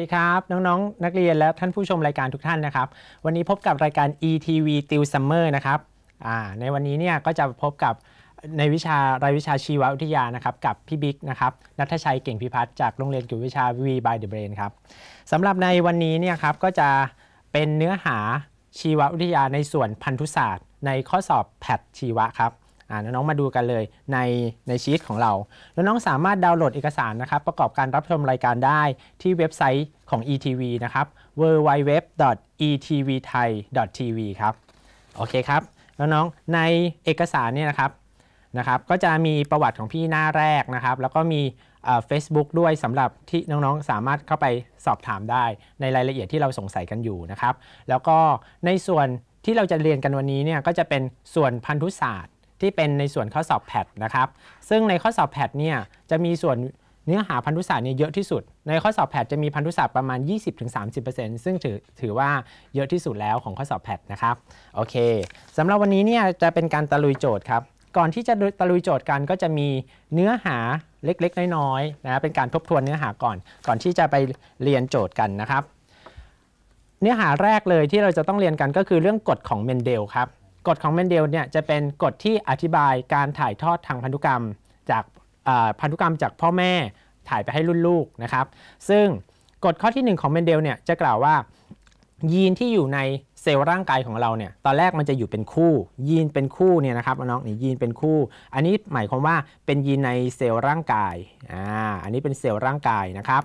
สดีครับ น้องๆ นักเรียนและท่านผู้ชมรายการทุกท่านนะครับ วันนี้พบกับรายการ ETV t i l s u m m e r นะครับในวันนี้เนี่ยก็จะพบกับในวิชารายวิชาชีววิทยานะครับกับพี่บิ๊กนะครับนัทชัย เก่งพิพัฒน์จากโรงเรียนกววิชา V by the Brain ครับสำหรับในวันนี้เนี่ยครับก็จะเป็นเนื้อหาชีววิทยาในส่วนพันธุศาสตร์ ในข้อสอบแพทชีวะครับน้องมาดูกันเลยในในชีตของเราน้องสามารถดาวน์โหลดเอกสารนะครับ ประกอบการรับชมรายการได้ที่เว็บไซต์ของ ETV นะครับ www.etvthai.tv ครับ โอเคครับ น้องในเอกสารเนี่ยนะครับ นะครับ ก็จะมีประวัติของพี่หน้าแรกนะครับ แล้วก็มีเฟซบุ๊กด้วยสำหรับที่น้องๆสามารถเข้าไปสอบถามได้ ในรายละเอียดที่เราสงสัยกันอยู่นะครับ แล้วก็ในส่วนที่เราจะเรียนกันวันนี้เนี่ย ก็จะเป็นส่วนพันธุศาสตร์ที่เป็นในส่วนข้อสอบแพทนะครับ ซึ่งในข้อสอบแพทเนี่ยจะมีส่วนเนื้อหาพันธุศาสตร์เนี่ยเยอะที่สุด ในข้อสอบแพทจะมีพันธุศาสตร์ประมาณ 20-30%ซึ่งถือถือว่าเยอะที่สุดแล้วของข้อสอบแพทนะครับ โอเคสำหรับวันนี้เนี่ยจะเป็นการตะลุยโจทย์ครับ ก่อนที่จะตะลุยโจทย์กันก็จะมีเนื้อหาเล็ก ๆน้อยๆนะเป็นการทบทวนเนื้อหาก่อน ก่อนที่จะไปเรียนโจทย์กันนะครับ เนื้อหาแรกเลยที่เราจะต้องเรียนกันก็คือเรื่องกฎของเมนเดลครับกฎของเมนเดลเนี่ยจะเป็นกฎที่อธิบายการถ่ายทอดทางพันธุกรรมจากพันธุกรรมจากพ่อแม่ถ่ายไปให้รุ่นลูกนะครับ ซึ่งกฎข้อที่1ของเมนเดลเนี่ยจะกล่าวว่ายีนที่อยู่ในเซลล์ร่างกายของเราเนี่ยตอนแรกมันจะอยู่เป็นคู่ ยีนเป็นคู่เนี่ยนะครับน้องนี่ยีนเป็นคู่ อันนี้หมายความว่าเป็นยีนในเซลล์ร่างกายอ่าอันนี้เป็นเซลล์ร่างกายนะครับ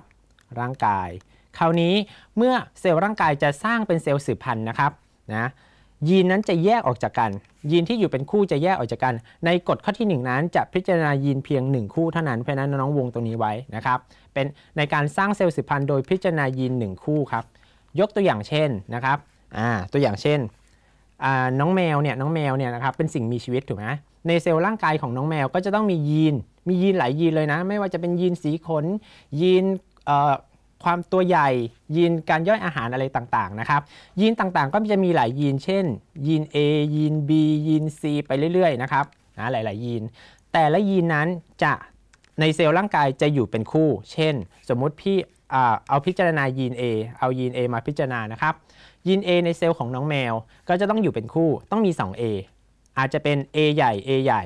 ร่างกาย คราวนี้เมื่อเซลล์ร่างกายจะสร้างเป็นเซลล์สืบพันธุ์นะครับนะยีนนั้นจะแยกออกจากกัน ยีนที่อยู่เป็นคู่จะแยกออกจากกัน ในกฎข้อที่ 1 นั้น จะพิจารณายีนเพียง 1 คู่เท่านั้นเพราะนั้นน้องวงตรงนี้ไว้นะครับ เป็นในการสร้างเซลล์สืบพันธุ์โดยพิจารณายีน1คู่ครับยกตัวอย่างเช่นนะครับตัวอย่างเช่นน้องแมวเนี่ยน้องแมวเนี่ยนะครับเป็นสิ่งมีชีวิตถูกไหมในเซลล์ร่างกายของน้องแมวก็จะต้องมียีน มียีนหลายยีนเลยนะ ไม่ว่าจะเป็นยีนสีขนยีนความตัวใหญ่ ยีน การย่อยอาหารอะไรต่างๆนะครับยีนต่างๆก็จะมีหลายยีน เช่น ยีน A ยีน B ยีน C ไปเรื่อยๆนะครับนะหลายๆ ยีน แต่ละยีนนั้นจะในเซลล์ร่างกายจะอยู่เป็นคู่ เช่น สมมุติพี่เอาพิจารณายีน A เอายีน A มาพิจารณานะครับยีน A ในเซลล์ของน้องแมวก็จะต้องอยู่เป็นคู่ต้องมี 2A อาจจะเป็น A ใหญ่ A ใหญ่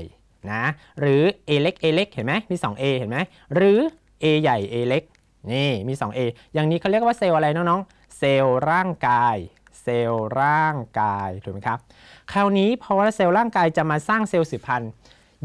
นะหรือ A เล็ก A เล็กเห็นไหมมี 2A เห็นไหมหรือ A ใหญ่ A เล็กนี่มี 2A อย่างนี้เขาเรียกว่าเซลล์อะไรน้องๆ เซลล์ร่างกาย เซลล์ร่างกาย ถูกไหมครับ คราวนี้เพราะว่าเซลล์ร่างกายจะมาสร้างเซลล์สืบพันธุ์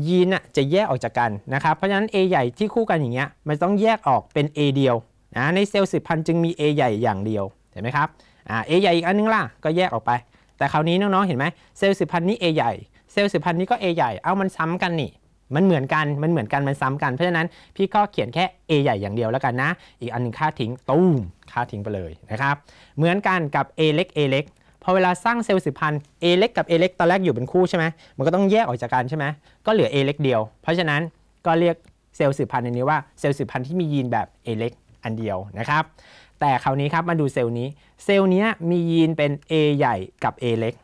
ยีนจะแยกออกจากกัน นะครับ เพราะฉะนั้น A ใหญ่ที่คู่กันอย่างเงี้ยมันต้องแยกออกเป็น A เดียวนะ ในเซลล์สืบพันธุ์จึงมี A ใหญ่อย่างเดียว เห็นไหมครับอ่า A ใหญ่อีกอันนึงล่ะก็แยกออกไป แต่คราวนี้น้องๆ เห็นไหมเซลล์สืบพันธุ์นี้ A ใหญ่ เซลล์สืบพันธุ์นี้ก็ A ใหญ่ เอามันซ้ำกันนี่มันเหมือนกัน มันเหมือนกัน มันซ้ำกัน เพราะฉะนั้นพี่ก็เขียนแค่ A ใหญ่อย่างเดียวแล้วกันนะ อีกอันนึงค่าทิ้งตูมค่าทิ้งไปเลยนะครับ เหมือนกันกับ A เล็ก A เล็ก พอเวลาสร้างเซลล์สืบพันธุ์ A เล็กกับ A เล็กตอนแรกอยู่เป็นคู่ใช่ไหมมันก็ต้องแยกออกจากกันใช่ไหมก็เหลือ A เล็กเดียว เพราะฉะนั้นก็เรียกเซลล์สืบพันธุ์นนี้ว่าเซลล์สืบพันธุ์ที่มียีนแบบ A เล็กอันเดียวนะครับ แต่คราวนี้ครับมาดูเซลล์นี้ เซลล์นี้มียีนเป็น A ใหญ่กับ A เล็ก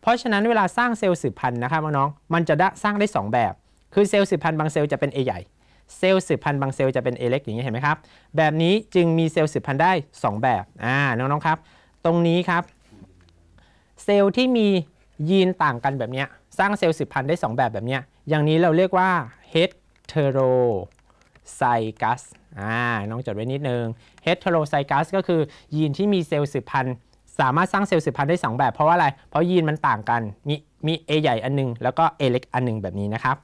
เพราะฉะนั้นเวลาสร้างเซลล์สืบพันธุ์นะครับน้องมันจะได้สร้างได้ 2 แบบคือเซลล์สืบพันธุ์บางเซลล์จะเป็น A ใหญ่ เซลล์สืบพันธุ์บางเซลล์จะเป็น A เล็กอย่างนี้เห็นไหมครับ แบบนี้จึงมีเซลล์สืบพันธุ์ได้2 แบบอ่าน้องๆครับ ตรงนี้ครับ เซลล์ที่มียีนต่างกันแบบนี้สร้างเซลล์สืบพันธุ์ได้2แบบแบบนี้ อย่างนี้เราเรียกว่า hetero ไซกัสอ่าน้องจดไว้นิดนึง heterozygus ก็คือยีนที่มีเซลล์สืบพันธุ์สามารถสร้างเซลล์สืบพันธุ์ได้2แบบเพราะว่าอะไร เพราะยีนมันต่างกันมีมี A ใหญ่อันนึงแล้วก็ A เล็กอันนึงแบบนี้นะครับ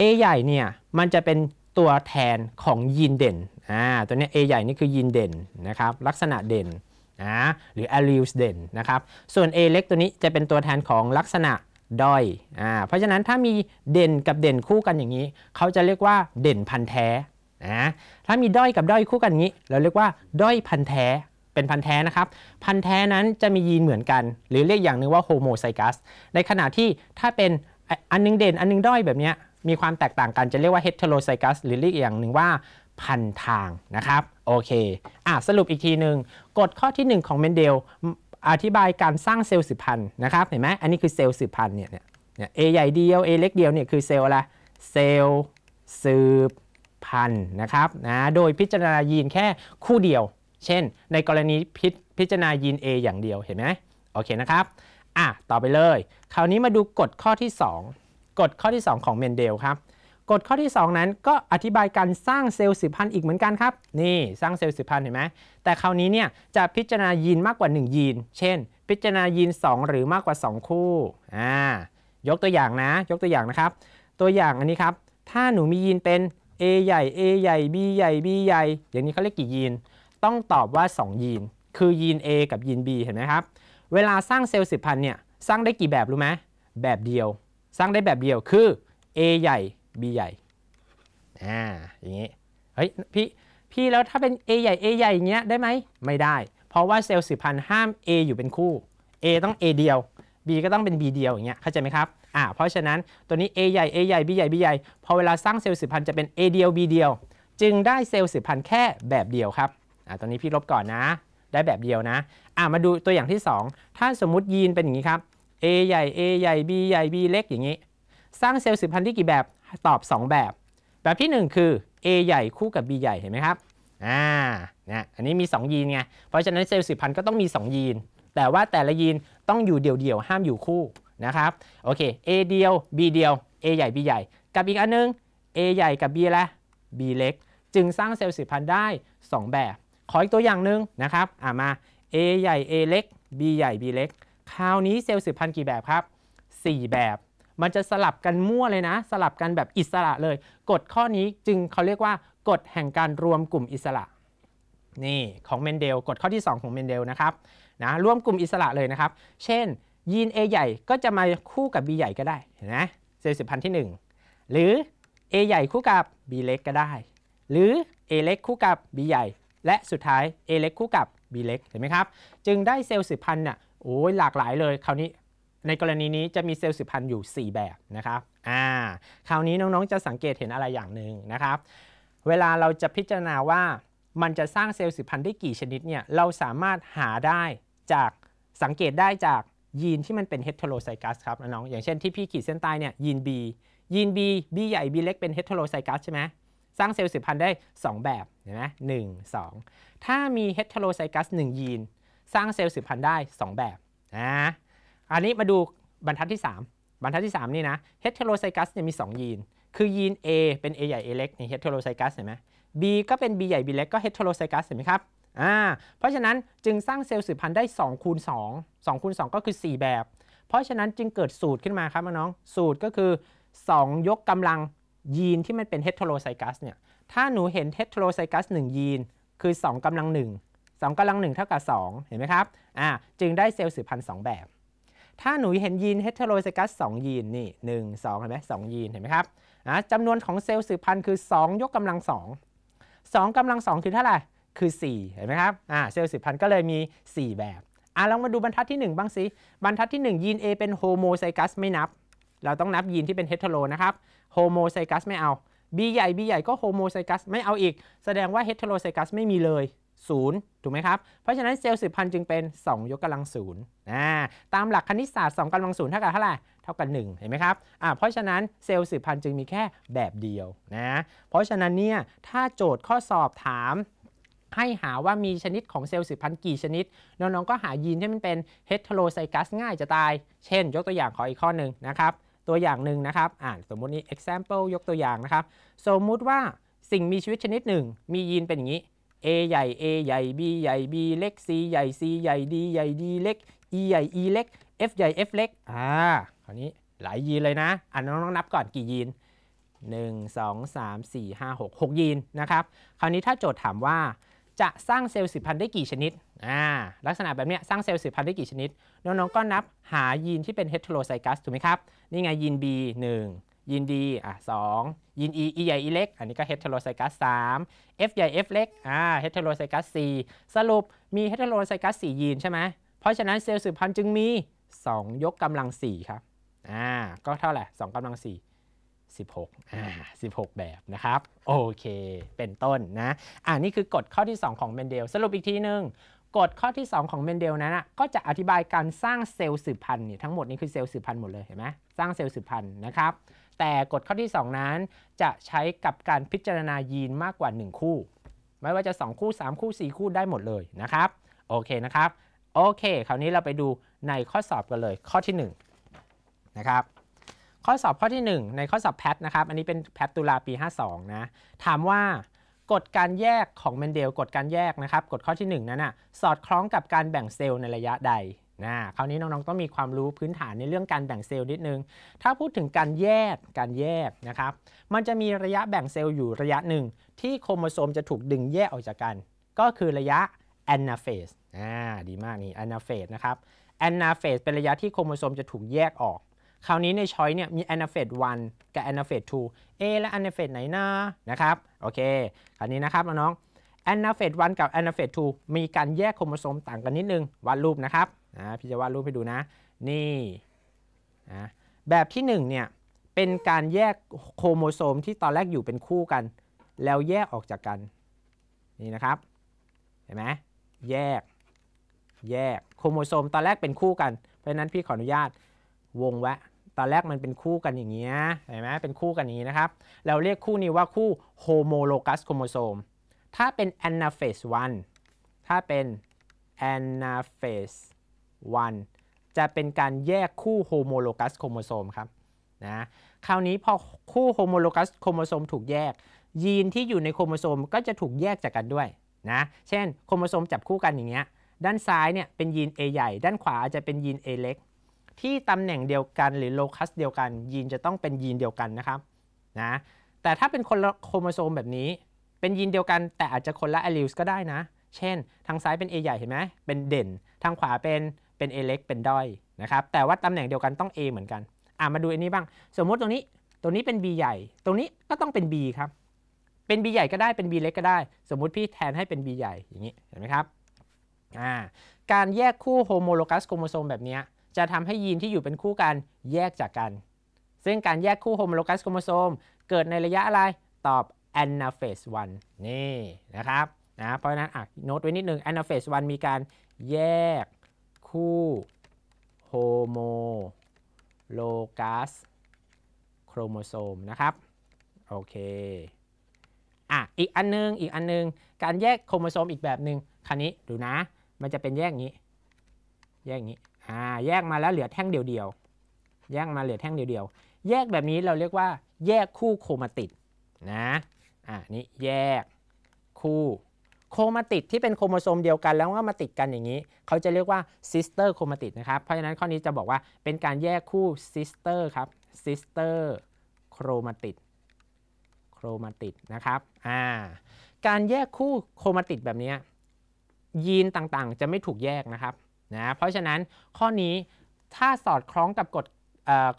A ใหญ่เนี่ยมันจะเป็นตัวแทนของยีนเด่นอ่าตัวนี้ A ใหญ่นี่คือยีนเด่นนะครับลักษณะเด่นนะหรือ alleles เด่นนะครับส่วน A เล็กตัวนี้จะเป็นตัวแทนของลักษณะด้อยอ่าเพราะฉะนั้นถ้ามีเด่นกับเด่นคู่กันอย่างนี้ เขาจะเรียกว่าเด่นพันแท้นะถ้ามีด้อยกับด้อยคู่กันอย่างนี้ เราเรียกว่าด้อยพันแท้เป็นพันแท้นะครับพันแท้นั้นจะมียีนเหมือนกัน หรือเรียกอย่างหนึ่งว่าโฮโมไซกัสในขณะที่ถ้าเป็นอันนึงเด่นอันนึงด้อยแบบนี้มีความแตกต่างกันจะเรียกว่าเฮเทโรไซกัสหรือเรียกอย่างหนึ่งว่าพันทางนะครับ โอเค อ่ะ สรุปอีกทีหนึ่งกฎข้อที่ 1 ของเมนเดล อธิบายการสร้างเซลล์สืบพันธุ์นะครับเห็นไหมอันนี้คือเซลล์สืบพันธุ์เนี่ยเนี่ยอใหญ่เดียว A เล็กเดียวเนี่ยคือเซลล์อะไร เซลล์สืบพันธุ์นะครับนะโดยพิจารณายีนแค่คู่เดียว เช่นในกรณีพิพจารณายีน A อย่างเดียวเห็นไหมโอเคนะครับอ่ะต่อไปเลย คราวนี้มาดูกฎข้อที่ 2กฎข้อที่2ของเมนเดลครับกฎข้อที่ 2 นั้นก็อธิบายการสร้างเซลล์สืบพันธุ์อีกเหมือนกันครับนี่ สร้างเซลล์สืบพันธุ์เห็นไหมแต่คราวนี้เนี่ยจะพิจารณายีนมากกว่า 1ยีนเช่น พิจารณายีน2 หรือมากกว่า 2 คู่อ่ายกตัวอย่างนะ ยกตัวอย่างนะครับ ตัวอย่างอันนี้ครับถ้าหนูมียีนเป็น A ใหญ่ A ใหญ่ B ใหญ่ B ใหญ่อย่างนี้เขาเรียกกี่ยีน ต้องตอบว่า 2ยีนคือยีน A กับยีน B เห็นไหมครับเวลาสร้างเซลล์สืบพันธุ์เนี่ยสร้างได้กี่แบบรู้ไหมแบบเดียวสร้างได้แบบเดียวคือ a ใหญ่ b ใหญ่ อ่า อย่างนี้ เฮ้ยพี่พี่แล้วถ้าเป็น a ใหญ่ a ใหญ่อย่างเงี้ยได้ไหมไม่ได้ เพราะว่าเซลล์สืบพันธุ์ห้าม a อยู่เป็นคู่ a ต้อง a เดียว b ก็ต้องเป็น b เดียวอย่างเงี้ยเข้าใจไหมครับ อ่าเพราะฉะนั้นตัวนี้ a ใหญ่ a ใหญ่ b ใหญ่ b ใหญ่พอเวลาสร้างเซลล์สืบพันธุ์จะเป็น a เดียว b เดียว จึงได้เซลล์สืบพันธุ์แค่แบบเดียวครับ อ่าตอนนี้พี่ลบก่อนนะได้แบบเดียวนะ อ่ามาดูตัวอย่างที่ 2 ถ้าสมมติยีนเป็นอย่างนี้ครับ A ใหญ่ A ใหญ่ B ใหญ่ B เล็กอย่างนี้สร้างเซลล์สืบพันธุ์ได้กี่แบบตอบ 2 แบบ แบบที่ 1 คือ A ใหญ่คู่กับ B ใหญ่เห็นไหมครับอ่านยอันนี้มี 2 ยีนไง เพราะฉะนั้นเซลล์สืบพันธุ์ก็ต้องมี 2 ยีน แต่ว่าแต่ละยีนต้องอยู่เดี่ยวๆห้ามอยู่คู่นะครับโอเค A เดียว B เดียว A ใหญ่ B ใหญ่กับอีกอันนึง A ใหญ่กับ B ละ B เล็กจึงสร้างเซลล์สืบพันธุ์ได้ 2 แบบ ขออีกตัวอย่างหนึ่งนะครับอ่ามา A ใหญ่ A เล็ก B ใหญ่ B เล็กคราวนี้เซลล์สืบพันธุ์กี่แบบครับ4 แบบ มันจะสลับกันมั่วเลยนะ สลับกันแบบอิสระเลยกฎข้อนี้จึงเขาเรียกว่ากฎแห่งการรวมกลุ่มอิสระ นี่ ของเมนเดลกฎข้อที่ 2 ของเมนเดลนะครับ นะ รวมกลุ่มอิสระเลยนะครับ เช่นยีน A ใหญ่ก็จะมาคู่กับ B ใหญ่ก็ได้ เห็นไหมเซลล์สืบพันธุ์ที่ 1 หรือ A ใหญ่คู่กับ B เล็กก็ได้ หรือ A เล็ก คู่กับ B ใหญ่ และสุดท้าย A เล็กคู่กับ B เล็ก เห็นไหมครับ จึงได้เซลล์สืบพันธุ์เนี่ยโอ้ยหลากหลายเลยคราวนี้ในกรณีนี้จะมีเซลล์สืบพันธุ์อยู่ 4 แบบนะครับอ่าคราวนี้น้องๆจะสังเกตเห็นอะไรอย่างหนึ่งนะครับเวลาเราจะพิจารณาว่ามันจะสร้างเซลล์สืบพันธุ์ได้กี่ชนิดเนี่ยเราสามารถหาได้จากสังเกตได้จากยีนที่มันเป็นเฮตโรไซกัสครับน้องอย่างเช่นที่พี่ขีดเส้นใต้เนี่ยยีน B ยีน B B ใหญ่ B เล็กเป็นเฮตโรไซกัสใช่ไหมสร้างเซลล์สืบพันธุ์ได้ 2 แบบเห็นไหมหนึ่งสองถ้ามีเฮตโรไซกัส1ยีนสร้างเซลล์สืบพันธุ์ได้ 2 แบบนะ อันนี้มาดูบรรทัดที่ 3 บรรทัดที่ 3 นี่นะ เฮตเทโรไซกัสเนี่ยมี 2 ยีน คือยีน A เป็น A ใหญ่ A เล็กนี่เฮตเทโรไซกัสเห็นไหม B ก็เป็น B ใหญ่ B เล็กก็เฮตเทโรไซกัสเห็นไหมครับ อ่า เพราะฉะนั้นจึงสร้างเซลล์สืบพันธุ์ได้ 2คูณ2 2คูณ2ก็คือ 4 แบบ เพราะฉะนั้นจึงเกิดสูตรขึ้นมาครับน้อง สูตรก็คือ 2 ยกกำลังยีนที่มันเป็นเฮตโทโรไซกัสเนี่ย ถ้าหนูเห็นเฮตโทโรไซกัส 1 ยีน คือ2กำลัง1 2 กำลัง 1 เท่ากับ2เห็นไหมครับอ่าจึงได้เซลล์สืบพันธุ์2 แบบ ถ้าหนูเห็นยีนเฮตโรไซกัส2ยีนนี่1 2เห็นไหม2ยีนเห็นไหมครับอ่าจำนวนของเซลล์สืบพันธุ์คือ 2 ยกกำลัง 2 2กำลัง 2 คือเท่าไหร่คือ 4เห็นไหมครับอ่าเซลล์สืบพันธุ์ก็เลยมี 4 แบบอ่าลองมาดูบรรทัดที่ 1 บ้างสิบรรทัดที่ 1 ยีน A เป็นโฮโมไซกัสไม่นับ เราต้องนับยีนที่เป็นเฮตโรนะครับโฮโมไซกัสไม่เอา B ใหญ่ B ใหญ่ก็โฮโมไซกัสไม่เอาอีก แสดงว่าเฮตโรไซกัสไม่มีเลย0ถูกไหมครับ เพราะฉะนั้นเซลล์สืบพันธุ์จึงเป็น 2 ยกกำลังศูนย์นะตามหลักคณิตศาสตร์2กำลังศูนย์เท่ากับเท่าไหร่เท่ากับ1เห็นไหมครับเพราะฉะนั้นเซลล์สืบพันธุ์จึงมีแค่แบบเดียวนะเพราะฉะนั้นเนี่ยถ้าโจทย์ข้อสอบถาม ให้หาว่ามีชนิดของเซลล์สืบพันธุ์กี่ชนิด น้องๆ ก็หายีนที่มันเป็นเฮตโรไซกัสง่ายจะตาย เช่น ยกตัวอย่างขออีกข้อหนึ่งนะครับตัวอย่างหนึ่งนะครับอ่าสมมุตินี้ example ยกตัวอย่างนะครับสมมุติว่าสิ่งมีชีวิตชนิดหนึ่งมียีนเป็นอย่างนี้ A ใหญ่ A ใหญ่ B ใหญ่ B เล็ก C ใหญ่ C ใหญ่ D ใหญ่ D เล็ก E ใหญ่ E เล็ก F ใหญ่ F เล็ก อ่า คราวนี้หลายยีนเลยนะ อ่ะน้องๆนับก่อนกี่ยีน 1 2 3 4 5 6 6ยีนนะครับ คราวนี้ถ้าโจทย์ถามว่าจะสร้างเซลล์สืบพันธุ์ได้กี่ชนิด อ่า ลักษณะแบบเนี้ยสร้างเซลล์สืบพันธุ์ได้กี่ชนิด น้อง ๆ ก็นับหายีนที่เป็นเฮตโรไซกัสถูกไหมครับ นี่ไงยีน B 1ยินดี อ่ะสองยินอี อีใหญ่อีเล็ก อันนี้ก็เฮตโรไซกัสสามเอฟใหญ่เอฟเล็ก อ่าเฮตโรไซกัสสี่สรุปมีเฮตโรไซกัสสี่ยีนใช่ไหม เพราะฉะนั้นเซลล์สืบพันธุ์จึงมี 2 ยกกำลังสี่ครับ อ่า ก็เท่าไหร่2กำลังสสี่ิบหกอ่าสิบหกแบบนะครับ โอเค เป็นต้นนะ อ่านี่คือกฎข้อที่ 2 ของเมนเดล สรุปอีกทีหนึ่งกฎข้อที่2ของเมนเดลนั้นนะ ก็จะอธิบายการสร้างเซลล์สืบพันธุ์เนี่ยทั้งหมดนี้คือเซลล์สืบพันธุ์หมดเลยเห็นไหมสร้างเซลล์สืบพันธุ์นะครับแต่กฎข้อที่ 2 นั้นจะใช้กับการพิจารณายีนมากกว่า 1 คู่ ไม่ว่าจะ 2 คู่ 3 คู่ 4 คู่ได้หมดเลยนะครับโอเคนะครับโอเค คราวนี้เราไปดูในข้อสอบกันเลยข้อที่1นะครับข้อสอบข้อที่ 1 ในข้อสอบแพทนะครับอันนี้เป็นแพทตุลาปี 52นะถามว่า กฎการแยกของเมนเดลกฎการแยกนะครับกฎข้อที่ 1 นั้นนะ่ะสอดคล้องกับการแบ่งเซลล์ในระยะใดนะคราวนี้น้องๆต้องมีความรู้พื้นฐานในเรื่องการแบ่งเซลล์นิดนึง ถ้าพูดถึงการแยก การแยกนะครับ มันจะมีระยะแบ่งเซลล์อยู่ระยะหนึ่งที่โครโมโซมจะถูกดึงแยกออกจากกัน ก็คือระยะแอนนาเฟสอ่าดีมากนี่แอนนาเฟสนะครับแอนนาเฟสเป็นระยะที่โครโมโซมจะถูกแยกออก คราวนี้ในช้อยเนี่ยมีแอนนาเฟส 1 กับแอนนาเฟส2เอและแอนนาเฟสไหนนะนะครับ โอเคคราวนี้นะครับน้องแอนนาเฟส 1 กับแอนนาเฟส 2 มีการแยกโครโมโซมต่างกันนิดนึงวาดรูปนะครับนะพี่จะวาดรูปให้ดูนะ นี่นะ แบบที่1เนี่ย เป็นการแยกโครโมโซมที่ตอนแรกอยู่เป็นคู่กัน แล้วแยกออกจากกัน นี่นะครับ เห็นไหมแยก แยกโครโมโซม ตอนแรกเป็นคู่กัน เพราะนั้นพี่ขออนุญาตวงแวะ ตอนแรกมันเป็นคู่กันอย่างเงี้ย เห็นไหมเป็นคู่กันอย่างนี้นะครับ เราเรียกคู่นี้ว่าคู่โฮโมโลกัสโครโมโซม ถ้าเป็นแอนนาเฟส1ถ้าเป็นแอนนาเฟส1 จะเป็นการแยกคู่โฮโมโลกัสโครโมโซมครับนะคราวนี้พอคู่โฮโมโลกัสโครโมโซมถูกแยกยีนที่อยู่ในโครโมโซมก็จะถูกแยกจากกันด้วยนะเช่นโครโมโซมจับคู่กันอย่างเงี้ยด้านซ้ายเนี่ยเป็นยีน A ใหญ่ด้านขวาจะเป็นยีน A เล็กที่ตำแหน่งเดียวกันหรือโลคัสเดียวกันยีนจะต้องเป็นยีนเดียวกันนะครับนะแต่ถ้าเป็นคนโครโมโซมแบบนี้เป็นยีนเดียวกัน แต่อาจจะคนละอลิลส์ก็ได้นะ เช่น ทางซ้ายเป็น A ใหญ่เห็นไหมเป็นเด่นทางขวาเป็นเป็น A เล็กเป็นด้อยนะครับแต่ว่าตำแหน่งเดียวกันต้อง A เหมือนกันอ่ามาดูอันนี้บ้าง สมมติตรงนี้ตัวนี้เป็น B ใหญ่ตรงนี้ก็ต้องเป็น B ครับเป็น B ใหญ่ก็ได้เป็น B เล็กก็ได้สมมุติพี่แทนให้เป็น B ใหญ่อย่างนี้เห็นไหมครับอ่าการแยกคู่โฮโมโลกัสโครโมโซมแบบนี้จะทำให้ยีนที่อยู่เป็นคู่กันแยกจากกันซึ่งการแยกคู่โฮโมโลกัสโครโมโซมเกิดในระยะอะไรตอบ anaphase 1นี่นะครับนะเพราะฉะนั้นอ่ะโน้ตไว้นิดนึง anaphase 1 มีการแยกคู่โฮโมโลกัสโครโมโซมนะครับโอเคอ่ะอีกอันนึง อีกอันนึง การแยกโครโมโซมอีกแบบหนึง่งคันนี้ ดูนะมันจะเป็นแยกงี้ แยกงี้อ่าแยกมาแล้วเหลือแท่งเดียวๆแยกมาเหลือแท่งเดียวๆ แยกแบบนี้เราเรียกว่าแยกคู่โครมาติดนะอ่านี่แยกคู่โครมาติดที่เป็นโครโมโซมเดียวกันแล้วก็มาติดกันอย่างนี้ เขาจะเรียกว่าซิสเตอร์โครมาติดนะครับเพราะฉะนั้นข้อนี้จะบอกว่าเป็นการแยกคู่ซิสเตอร์ครับซิสเตอร์โครมาติดโครมาติดนะครับอ่าการแยกคู่โครมาติดแบบนี้ ยีนต่างๆ จะไม่ถูกแยกนะครับนะเพราะฉะนั้นข้อนี้ถ้าสอดคล้องกับกฎ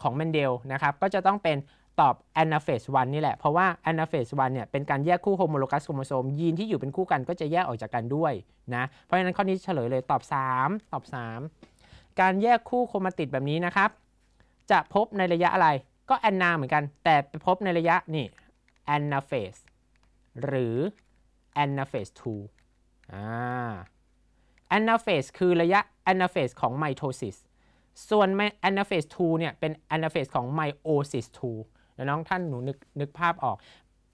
ของเมนเดลนะครับก็จะต้องเป็นตอบ anaphase 1 นี่แหละ เพราะว่า anaphase 1เนี่ย เป็นการแยกคู่โฮโมโลกัสโครโมโซมยีนที่อยู่เป็นคู่กันก็จะแยกออกจากกันด้วยนะ เพราะฉะนั้นข้อนี้เฉลยเลยตอบ 3 ตอบ 3 การแยกคู่โครมาติดแบบนี้นะครับ จะพบในระยะอะไร ก็แอนนาเหมือนกัน แต่ไปพบในระยะนี่ anaphase หรือ anaphase 2อ่า anaphase คือระยะ anaphase ของ mitosis ส่วน anaphase 2เนี่ย เป็น anaphase ของ meiosis 2ี๋ยวน้องท่านหนูนึกนึกภาพออก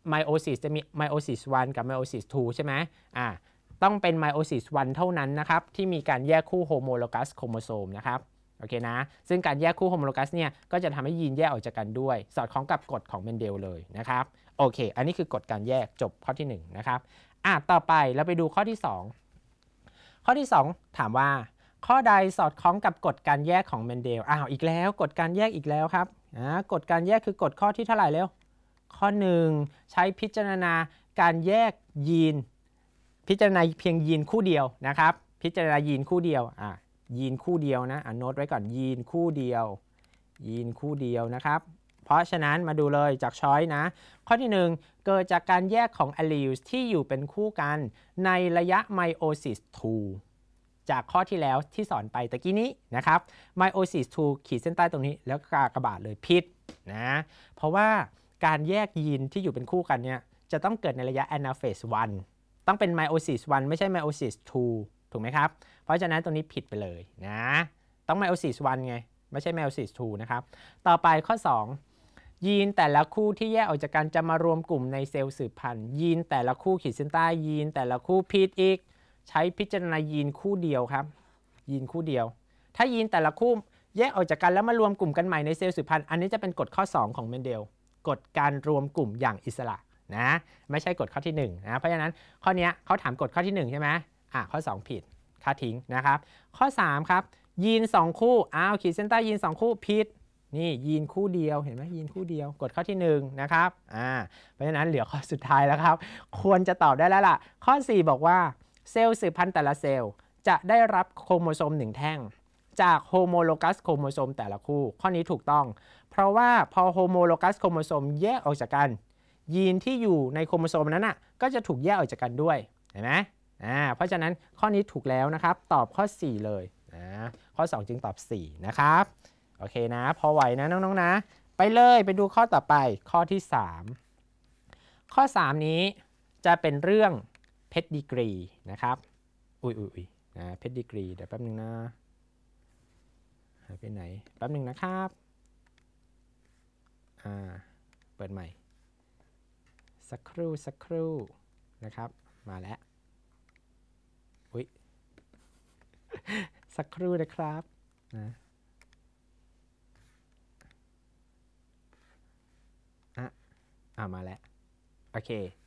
ไมโอซิสจะมีไมโอซิส1กับไมโอซิส2ใช่ไหมอ่าต้องเป็นไมโอซิส1เท่านั้นนะครับที่มีการแยกคู่โฮโมโลกัสโครโมโซมนะครับโอเคนะซึ่งการแยกคู่โฮโมโลกัสเนี่ยก็จะทำให้ยีนแยกออกจากกันด้วย สอดคล้องกับกฎของเมนเดลเลยนะครับโอเค อันนี้คือกฎการแยกจบข้อที่1นะครับอ่าต่อไปเราไปดูข้อที่ 2 ข้อที่ 2 ถามว่าข้อใดสอดคล้องกับกฎการแยกของเมนเดลอ้าวอีกแล้วกฎการแยกอีกแล้วครับนะกฎการแยกคือกฎข้อที่เท่าไหร่แล้วข้อ 1 ใช้พิจารณาการแยกยีนพิจารณาเพียงยีนคู่เดียวนะครับ พิจารณายีนคู่เดียวอ่ะยีนคู่เดียวนะอ่านโน้ตไว้ก่อนยีนคู่เดียวยีนคู่เดียวนะครับ เพราะฉะนั้นมาดูเลยจากช้อยนะ ข้อที่1เกิดจากการแยกของอะลิลที่อยู่เป็นคู่กันในระยะไมโอซิส2จากข้อที่แล้วที่สอนไปตะกี้นี้นะครับ meiosis 2 ขีดเส้นใต้ตรงนี้ แล้วกากระบาดเลย ผิดนะเพราะว่าการแยกยีนที่อยู่เป็นคู่กันเนี่ยจะต้องเกิดในระยะ anaphase 1 ต้องเป็น meiosis 1 ไม่ใช่ meiosis 2ถูกไหมครับ เพราะฉะนั้นตรงนี้ผิดไปเลยนะต้อง meiosis 1ไง ไม่ใช่ meiosis 2นะครับต่อไปข้อ 2ยีนแต่ละคู่ที่แยกออกจากกันจะมารวมกลุ่มในเซลล์สืบพันธุ์ยีนแต่ละคู่ขีดเส้นใต้ยีนแต่ละคู่ผิดอีกใช้พิจารณายีนคู่เดียวครับ ยีนคู่เดียว ถ้ายีนแต่ละคู่ แยกออกจากกันแล้วมารวมกลุ่มกันใหม่ ในเซลล์สืบพันธุ์อันนี้จะเป็นกฎข้อ 2 ของเมนเดลกฎการรวมกลุ่มอย่างอิสระนะไม่ใช่กฎข้อที่1นะเพราะฉะนั้นข้อนี้เขาถามกฎข้อที่1ใช่ไหมอ่ะข้อ 2 ผิดค่าทิ้งนะครับ ข้อ3ครับยีน 2 คู่อ้าว ขีดเส้นใต้ยีน2คู่ผิดนี่ยีนคู่เดียว เห็นไหมยีนคู่เดียวกดข้อที่1นะครับอ่าเพราะฉะนั้นเหลือข้อสุดท้ายแล้วครับควรจะตอบได้แล้วล่ะ ข้อ 4 บอกว่าเซลล์สืบพันธุ์แต่ละเซลล์ จะได้รับโครโมโซมหนึ่งแท่ง จากโฮโมโลกัสโครโมโซมแต่ละคู่ ข้อนี้ถูกต้อง เพราะว่าพอโฮโมโลกัสโครโมโซมแยกออกจากกัน ยีนที่อยู่ในโครโมโซมนั้นน่ะก็จะถูกแยกออกจากกันด้วย เห็นไหมอ่าเพราะฉะนั้นข้อนี้ถูกแล้วนะครับ ตอบข้อ 4 เลยนะข้อ 2จึงตอบ 4 นะครับ โอเคนะ พอไหวนะน้อง ๆ นะ ไปเลยไปดูข้อต่อไปข้อที่ 3 ข้อ 3 นี้จะเป็นเรื่องเพชรดีกรีนะครับ อุ้ยอุ้ยอุ้ยนะเพชรดีกรีเดี๋ยวแป๊บนึงนะหายไปไหนแป๊บนึงนะครับ อ่า เปิดใหม่ สักครู่สักครู่นะครับมาแล้ว อุ้ยสักครู่นะครับ นะ อ่ะอ่ามาแล้ว โอเค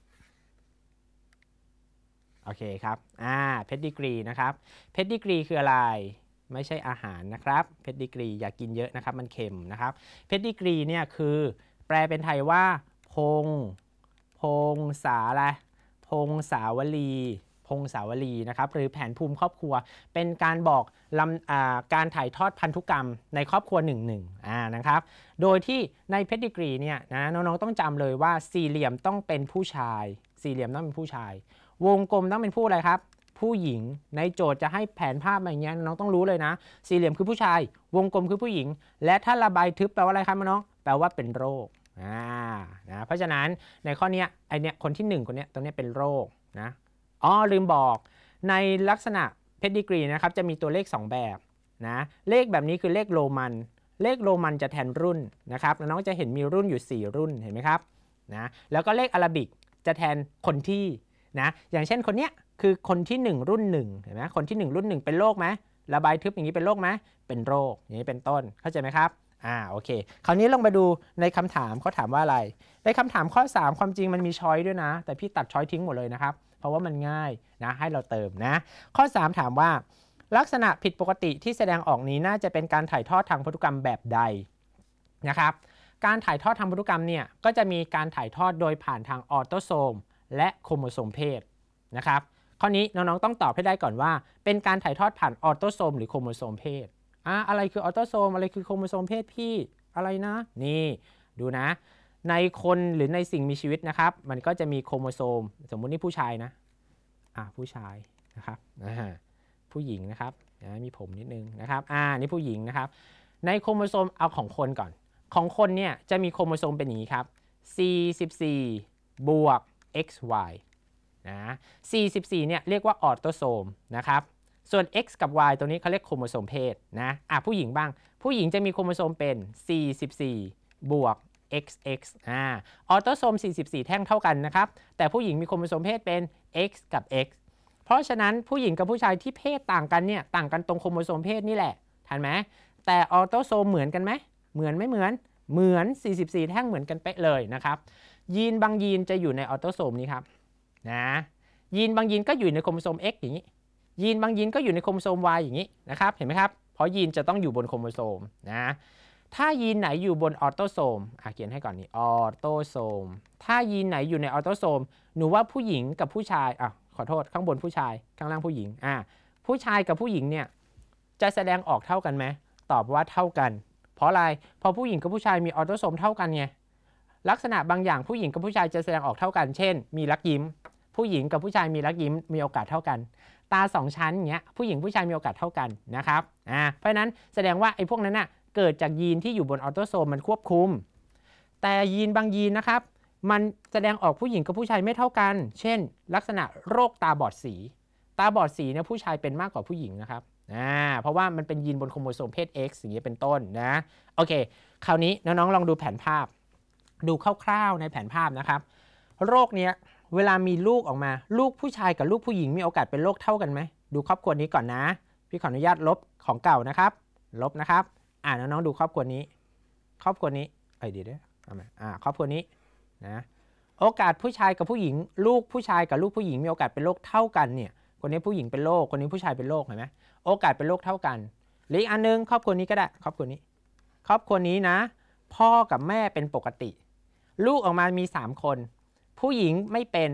โอเคครับ อ่า เพดดิกรีนะครับ เพดดิกรีคืออะไร ไม่ใช่อาหารนะครับ เพดดิกรีอย่ากกินเยอะนะครับ มันเค็มนะครับ เพดดิกรีเนี่ยคือ แปลเป็นไทยว่าพง พงสาอะไรพงสาวลี พงสาวลีนะครับ หรือแผนภูมิครอบครัว เป็นการบอกลำการถ่ายทอดพันธุกรรมในครอบครัวหนึ่งหนึ่งอ่านะครับ โดยที่ในเพดดิกรีเนี่ยนะน้อง ๆ ต้องจำเลยว่าสี่เหลี่ยมต้องเป็นผู้ชาย สี่เหลี่ยมต้องเป็นผู้ชายวงกลมต้องเป็นผู้อะไรครับ ผู้หญิงในโจทย์จะให้แผนภาพอย่างเงี้ยน้องต้องรู้เลยนะ สี่เหลี่ยมคือผู้ชาย วงกลมคือผู้หญิง และถ้าระบายทึบแปลว่าอะไรครับมน้อง แปลว่าเป็นโรคอ่านะเพราะฉะนั้นในข้อนี้ไอเนี้ยคนที่ 1 คนเนี้ยตรงเนี้ยเป็นโรคนะอ๋อลืมบอกในลักษณะเพดีกรีนะครับจะมีตัวเลข 2 แบบนะเลขแบบนี้คือเลขโรมัน เลขโรมันจะแทนรุ่นนะครับน้องจะเห็นมีรุ่นอยู่ 4 รุ่นเห็นไหมครับนะแล้วก็เลขอาราบิกจะแทนคนที่นะอย่างเช่นคนเนี้ยคือคนที่ 1 รุ่น1เห็นไหมคนที่ 1 รุ่น 1 เป็นโรคไหมระบายทึบอย่างนี้เป็นโรคไหมเป็นโรค อย่างนี้เป็นต้นเข้าใจไหมครับอ่าโอเคคราวนี้ลองไปดูในคำถามเขาถามว่าอะไร ในคำถามข้อ 3 ความจริงมันมี ช้อยด้วยนะแต่พี่ตัดช้อยทิ้งหมดเลยนะครับเพราะว่ามันง่ายนะให้เราเติมนะข้อ 3 ถามว่า ลักษณะผิดปกติที่แสดงออกนี้น่าจะเป็นการถ่ายทอดทางพันธุกรรมแบบใดนะครับการถ่ายทอดทางพันธุกรรมเนี่ยก็จะมีการถ่ายทอดโดยผ่านทางออโตโซมและโครโมโซมเพศนะครับข้อนี้น้องๆต้องตอบให้ได้ก่อนว่า เป็นการถ่ายทอดผ่านออโตโซม หรือโครโมโซมเพศ อ่ะอะไรคือออโตโซมอะไรคือโครโมโซมเพศพี่อะไรนะนี่ดูนะ ในคนหรือในสิ่งมีชีวิตนะครับมันก็จะมีโครโมโซมสมมุตินี่ผู้ชายนะอ่ะผู้ชายนะครับอ่าผู้หญิงนะครับนมีผมนิดนึงนะครับอ่านี่ผู้หญิงนะครับในโครโมโซมเอาของคนก่อน ของคนเนี่ยจะมีโครโมโซมเป็นอย่างนี้ครับ44บวก XY นะ 44 เนี่ยเรียกว่าออโตโซมนะครับ ส่วน X กับ Y ตัวนี้เขาเรียกโครโมโซมเพศนะอ่ะผู้หญิงบ้าง ผู้หญิงจะมีโครโมโซมเป็น 44 บวก XX อ่าออโตโซม 44 แท่งเท่ากันนะครับ แต่ผู้หญิงมีโครโมโซมเพศเป็น X กับ X เพราะฉะนั้นผู้หญิงกับผู้ชายที่เพศต่างกันเนี่ยต่างกันตรงโครโมโซมเพศนี่แหละ ทันไหม แต่ออโตโซมเหมือนกันไหมเหมือนไม่เหมือน เหมือน 44 แท่งเหมือนกันเป๊ะเลยนะครับยีนบางยีนจะอยู่ในออโตโซมนี้ครับนะยีนบางยีนก็อยู่ในโครโมโซม X อย่างนี้ ยีนบางยีนก็อยู่ในโครโมโซม Y อย่างนี้นะครับเห็นไหมครับ เพราะยีนจะต้องอยู่บนโครโมโซมนะถ้ายีนไหนอยู่บนออโตโซมอ่ะเขียนให้ก่อนนี่ออโตโซม ถ้ายีนไหนอยู่ในออโตโซม หนูว่าผู้หญิงกับผู้ชายอ่ะขอโทษข้างบนผู้ชายข้างล่างผู้หญิงอ่ะผู้ชายกับผู้หญิงเนี่ยจะแสดงออกเท่ากันไหมตอบว่าเท่ากัน เพราะอะไรเพราะผู้หญิงกับผู้ชายมีออโตโซมเท่ากันไงลักษณะบางอย่างผู้หญิงกับผู้ชายจะแสดงออกเท่ากัน เช่น มีรักยิ้ม ผู้หญิงกับผู้ชายมีรักยิ้ม มีโอกาสเท่ากัน ตาสองชั้นเงี้ย ผู้หญิงผู้ชายมีโอกาสเท่ากัน นะครับ อ่า เพราะนั้นแสดงว่าไอ้พวกนั้นน่ะ เกิดจากยีนที่อยู่บนออโตโซมมันควบคุม แต่ยีนบางยีนนะครับ มันแสดงออกผู้หญิงกับผู้ชายไม่เท่ากัน เช่น ลักษณะโรคตาบอดสี ตาบอดสีเนี่ยผู้ชายเป็นมากกว่าผู้หญิงนะครับ อ่า เพราะว่ามันเป็นยีนบนโครโมโซมเพศ X อย่างเงี้ยเป็นต้นนะ โอเค คราวนี้น้องๆลองดูแผนภาพดูคร่าวๆในแผนภาพนะครับ โรคเนี้ย เวลามีลูกออกมา ลูกผู้ชายกับลูกผู้หญิงมีโอกาสเป็นโรคเท่ากันไหม ดูครอบครัวนี้ก่อนนะ พี่ขออนุญาตลบของเก่านะครับ ลบนะครับ อ่าน้องๆดูครอบครัวนี้ ครอบครัวนี้ไอเดียด้วยเอามาอ่าครอบครัวนี้ นะ โอกาสผู้ชายกับผู้หญิง ลูกผู้ชายกับลูก ผู้หญิง มีโอกาสเป็นโรคเท่ากันเนี่ย คนนี้ผู้หญิงเป็นโรค คนนี้ผู้ชายเป็นโรคเห็นไหมโอกาสเป็นโรคเท่ากัน หรืออีกอันนึงครอบครัวนี้ก็ได้ ครอบครัวนี้ ครอบครัวนี้นะ พ่อกับแม่เป็นปกติลูกออกมา มีสามคน ผู้หญิงไม่เป็น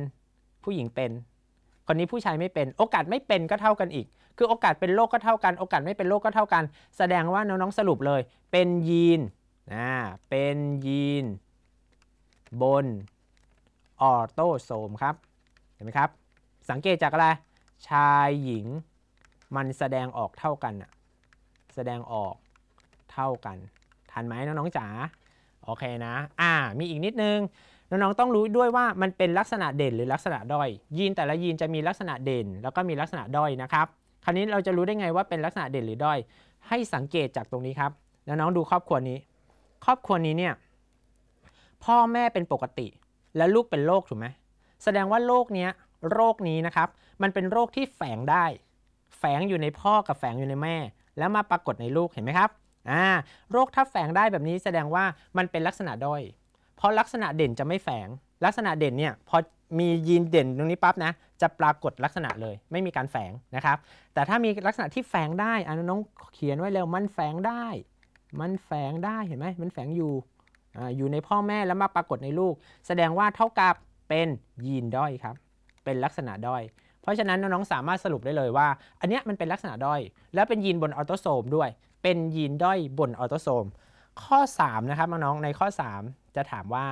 ผู้หญิงเป็น คนนี้ผู้ชายไม่เป็น โอกาสไม่เป็นก็เท่ากันอีก คือโอกาสเป็นโรคก็เท่ากัน โอกาสไม่เป็นโรคก็เท่ากัน แสดงว่าน้องๆสรุปเลย เป็นยีนนะเป็นยีน บนออโตโซมครับ เห็นไหมครับ สังเกตจากอะไร ชายหญิงมันแสดงออกเท่ากัน แสดงออกเท่ากัน ทันไหมน้องๆจ๋าโอเคนะ อ่า มีอีกนิดนึง น้องๆต้องรู้ด้วยว่ามันเป็นลักษณะเด่นหรือลักษณะด้อย ยีนแต่ละยีนจะมีลักษณะเด่น แล้วก็มีลักษณะด้อยนะครับ คราวนี้เราจะรู้ได้ไงว่าเป็นลักษณะเด่นหรือด้อย ให้สังเกตจากตรงนี้ครับ แล้วน้องดูครอบครัวนี้ ครอบครัวนี้เนี่ย พ่อแม่เป็นปกติ และลูกเป็นโรคถูกไหมแสดงว่าโรคเนี้ยโรคนี้นะครับ มันเป็นโรคที่แฝงได้ แฝงอยู่ในพ่อกับแฝงอยู่ในแม่ แล้วมาปรากฏในลูกเห็นไหมครับอ่าโรคทับแฝงได้แบบนี้แสดงว่ามันเป็นลักษณะด้อย เพราะลักษณะเด่นจะไม่แฝง ลักษณะเด่นเนี่ยพอมียีนเด่นตรงนี้ปั๊บนะจะปรากฏลักษณะเลย ไม่มีการแฝงนะครับ แต่ถ้ามีลักษณะที่แฝงได้อันน้องเขียนไว้เร็วมันแฝงได้ มันแฝงได้เห็นไหมมันแฝงอยู่ออยู่ในพ่อแม่แล้วมาปรากฏในลูก แสดงว่าเท่ากับเป็นยีนด้อยครับเป็นลักษณะด้อย เพราะฉะนั้นน้อง ๆ สามารถสรุปได้เลยว่า อันเนี้ยมันเป็นลักษณะด้อย แล้วเป็นยีนบนออโตโซมด้วยเป็นยีนด้อยบนออโตโซม ข้อ3นะครับน้องๆในข้อ3 จะถามว่า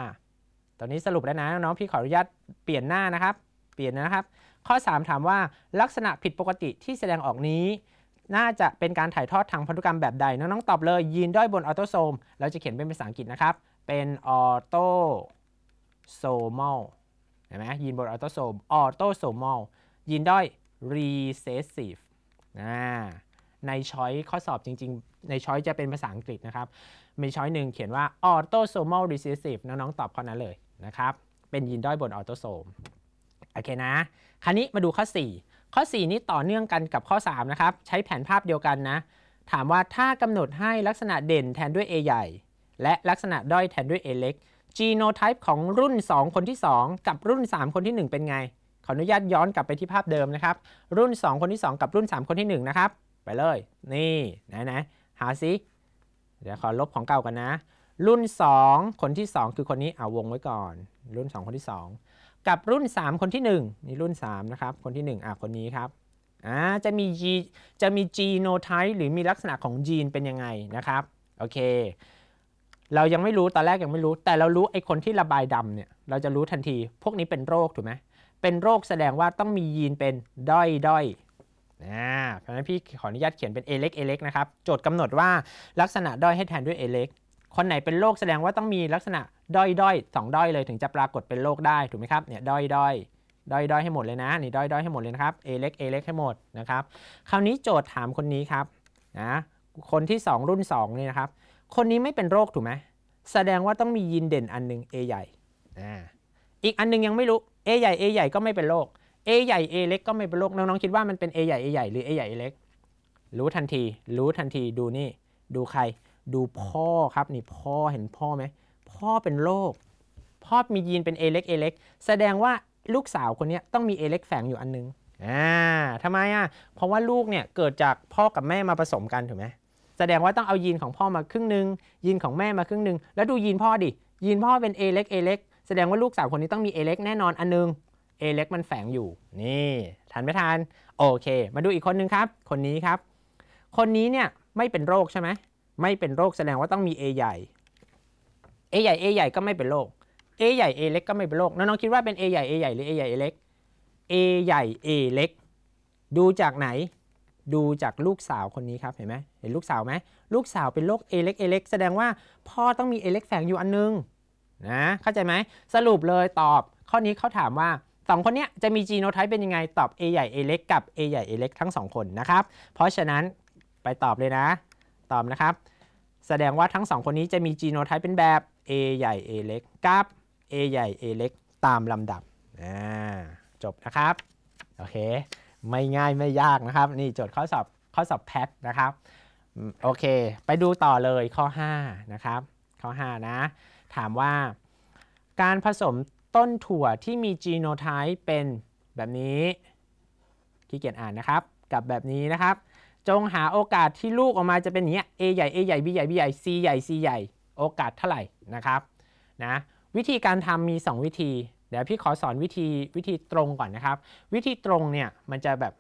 ตอนนี้สรุปแล้วนะน้องพี่ขออนุญาตเปลี่ยนหน้านะครับ เปลี่ยนนะครับ ข้อ 3 ถามว่าลักษณะผิดปกติที่แสดงออกนี้ น่าจะเป็นการถ่ายทอดทางพันธุกรรมแบบใด น้องๆตอบเลยยีนด้อยบนออโตโซม เราจะเขียนเป็นภาษาอังกฤษนะครับ เป็นออโตโซมอลเห็นไหมยีนบนออโตโซมออโตโซมอลยีนด้อยรีเซสซีฟอ่าในช้อยข้อสอบจริง ๆ ในช้อยจะเป็นภาษาอังกฤษนะครับ มีช้อยหนึ่งเขียนว่า autosomal recessive น้อง ๆ ตอบข้อนั้นเลยนะครับ เป็นยีนด้อยบนออโตโซมโอเคนะ คราวนี้มาดูข้อ 4 ข้อ 4 นี้ต่อเนื่องกันกับข้อ 3 นะครับ ใช้แผนภาพเดียวกันนะ ถามว่าถ้ากำหนดให้ลักษณะเด่นแทนด้วย A ใหญ่ และลักษณะด้อยแทนด้วย A เล็กจีโนไทป์ของรุ่น 2 คนที่ 2 กับรุ่น 3 คนที่ 1 เป็นไง ขออนุญาตย้อนกลับไปที่ภาพเดิมนะครับ รุ่น 2 คนที่ 2 กับรุ่น 3 คนที่1นะครับไปเลยนี่นะนะหาสิเดี๋ยวขอลบของเก่ากันนะ รุ่น 2 คนที่ 2 คือคนนี้เอาวงไว้ก่อน รุ่น 2 คนที่ 2 กับรุ่น 3 คนที่1นี่รุ่น3นะครับคนที่ 1อ่ะคนนี้ครับอ่าจะมี G จะมี genotype หรือมีลักษณะของยีนเป็นยังไงนะครับโอเค เรายังไม่รู้ตอนแรกยังไม่รู้ แต่เรารู้ไอ้คนที่ระบายดำเนี่ยเราจะรู้ทันทีพวกนี้เป็นโรคถูกไหมเป็นโรคแสดงว่าต้องมียีนเป็นด้อยด้อยนะเพราะฉะนั้นพี่ขออนุญาตเขียนเป็น a เล็ก a เล็กนะครับโจทย์กำหนดว่าลักษณะด้อยให้แทนด้วย a เล็ก คนไหนเป็นโรคแสดงว่าต้องมีลักษณะด้อยด้อยสองด้อยเลยถึงจะปรากฏเป็นโรคได้ถูกไหมครับเนี่ยด้อยด้อยด้อยด้อยให้หมดเลยนะนี่ด้อยด้อยให้หมดเลยนะครับ a เล็ก a เล็กให้หมดนะครับคราวนี้โจทย์ถามคนนี้ครับนะคนที่ 2 รุ่น2นี่นะครับคนนี้ไม่เป็นโรคถูกไหมแสดงว่าต้องมียีนเด่นอันนึง a ใหญ่อีกอันนึงยังไม่รู้ a ใหญ่ a ใหญ่ก็ไม่เป็นโรค A ใหญ่ A เล็กก็ไม่เป็นโรคน้องๆ คิดว่ามันเป็น A ใหญ่ A ใหญ่ หรือ A ใหญ่ A เล็กรู้ทันที รู้ทันทีดูนี่ ดูใครดูพ่อครับนี่พ่อเห็นพ่อไหมพ่อเป็นโรคพ่อมียีนเป็น A เล็ก A เล็ก แสดงว่าลูกสาวคนนี้ต้องมี A เล็กแฝงอยู่อันนึงอ่าทำไมอ่ะเพราะว่าลูกเนี่ยเกิดจากพ่อกับแม่มาผสมกันถูกไหมแสดงว่าต้องเอายีนของพ่อมาครึ่งหนึ่งยีนของแม่มาครึ่งหนึ่งแล้วดูยีนพ่อดิยีนพ่อเป็น A เล็ก A เล็กแสดงว่าลูกสาวคนนี้ต้องมี A เล็ก แน่นอนอันนึงเอเล็ก มันแฝงอยู่ นี่ทันไม่ทันโอเค มาดูอีกคนนึงครับ คนนี้ครับ คนนี้เนี่ยไม่เป็นโรคใช่ไหมไม่เป็นโรคแสดงว่าต้องมี A ใหญ่ A ใหญ่ A ใหญ่ก็ไม่เป็นโรค A ใหญ่ A เล็กก็ไม่เป็นโรคน้องๆคิดว่าเป็น A ใหญ่ A ใหญ่หรือ A ใหญ่ A เล็ก A ใหญ่ A เล็กดูจากไหนดูจากลูกสาวคนนี้ครับเห็นไหมเห็นลูกสาวไหมลูกสาวเป็นโรค A เล็ก A เล็กแสดงว่า พ่อต้องมี A เล็กแฝงอยู่อันนึงนะเข้าใจไหม สรุปเลยตอบข้อนี้เขาถามว่าสองคนเนี้ยจะมีจีโนไทป์เป็นยังไง ตอบ A ใหญ่ A เล็ก กับ A ใหญ่ A เล็กทั้งสองคนนะครับเพราะฉะนั้นไปตอบเลยนะ ตอบนะครับ แสดงว่าทั้งสองคนนี้จะมีจีโนไทป์เป็นแบบ A ใหญ่ A เล็กกับ A ใหญ่ A เล็กตามลำดับจบนะครับ โอเคไม่ง่ายไม่ยากนะครับนี่โจทย์ข้อสอบข้อสอบแพทนะครับโอเคไปดูต่อเลยข้อ5นะครับข้อ5นะถามว่าการผสมต้นถั่วที่มีจีโนไทป์เป็นแบบนี้ขี้เกียจอ่านนะครับ กับแบบนี้นะครับ จงหาโอกาสที่ลูกออกมาจะเป็นอย่างนี้ A ใหญ่ A ใหญ่ B ใหญ่ B ใหญ่ C ใหญ่ C ใหญ่ โอกาสเท่าไหร่นะครับ นะวิธีการทำมี 2 วิธี เดี๋ยวพี่ขอสอนวิธีวิธีตรงก่อนนะครับ วิธีตรงเนี่ยมันจะแบบ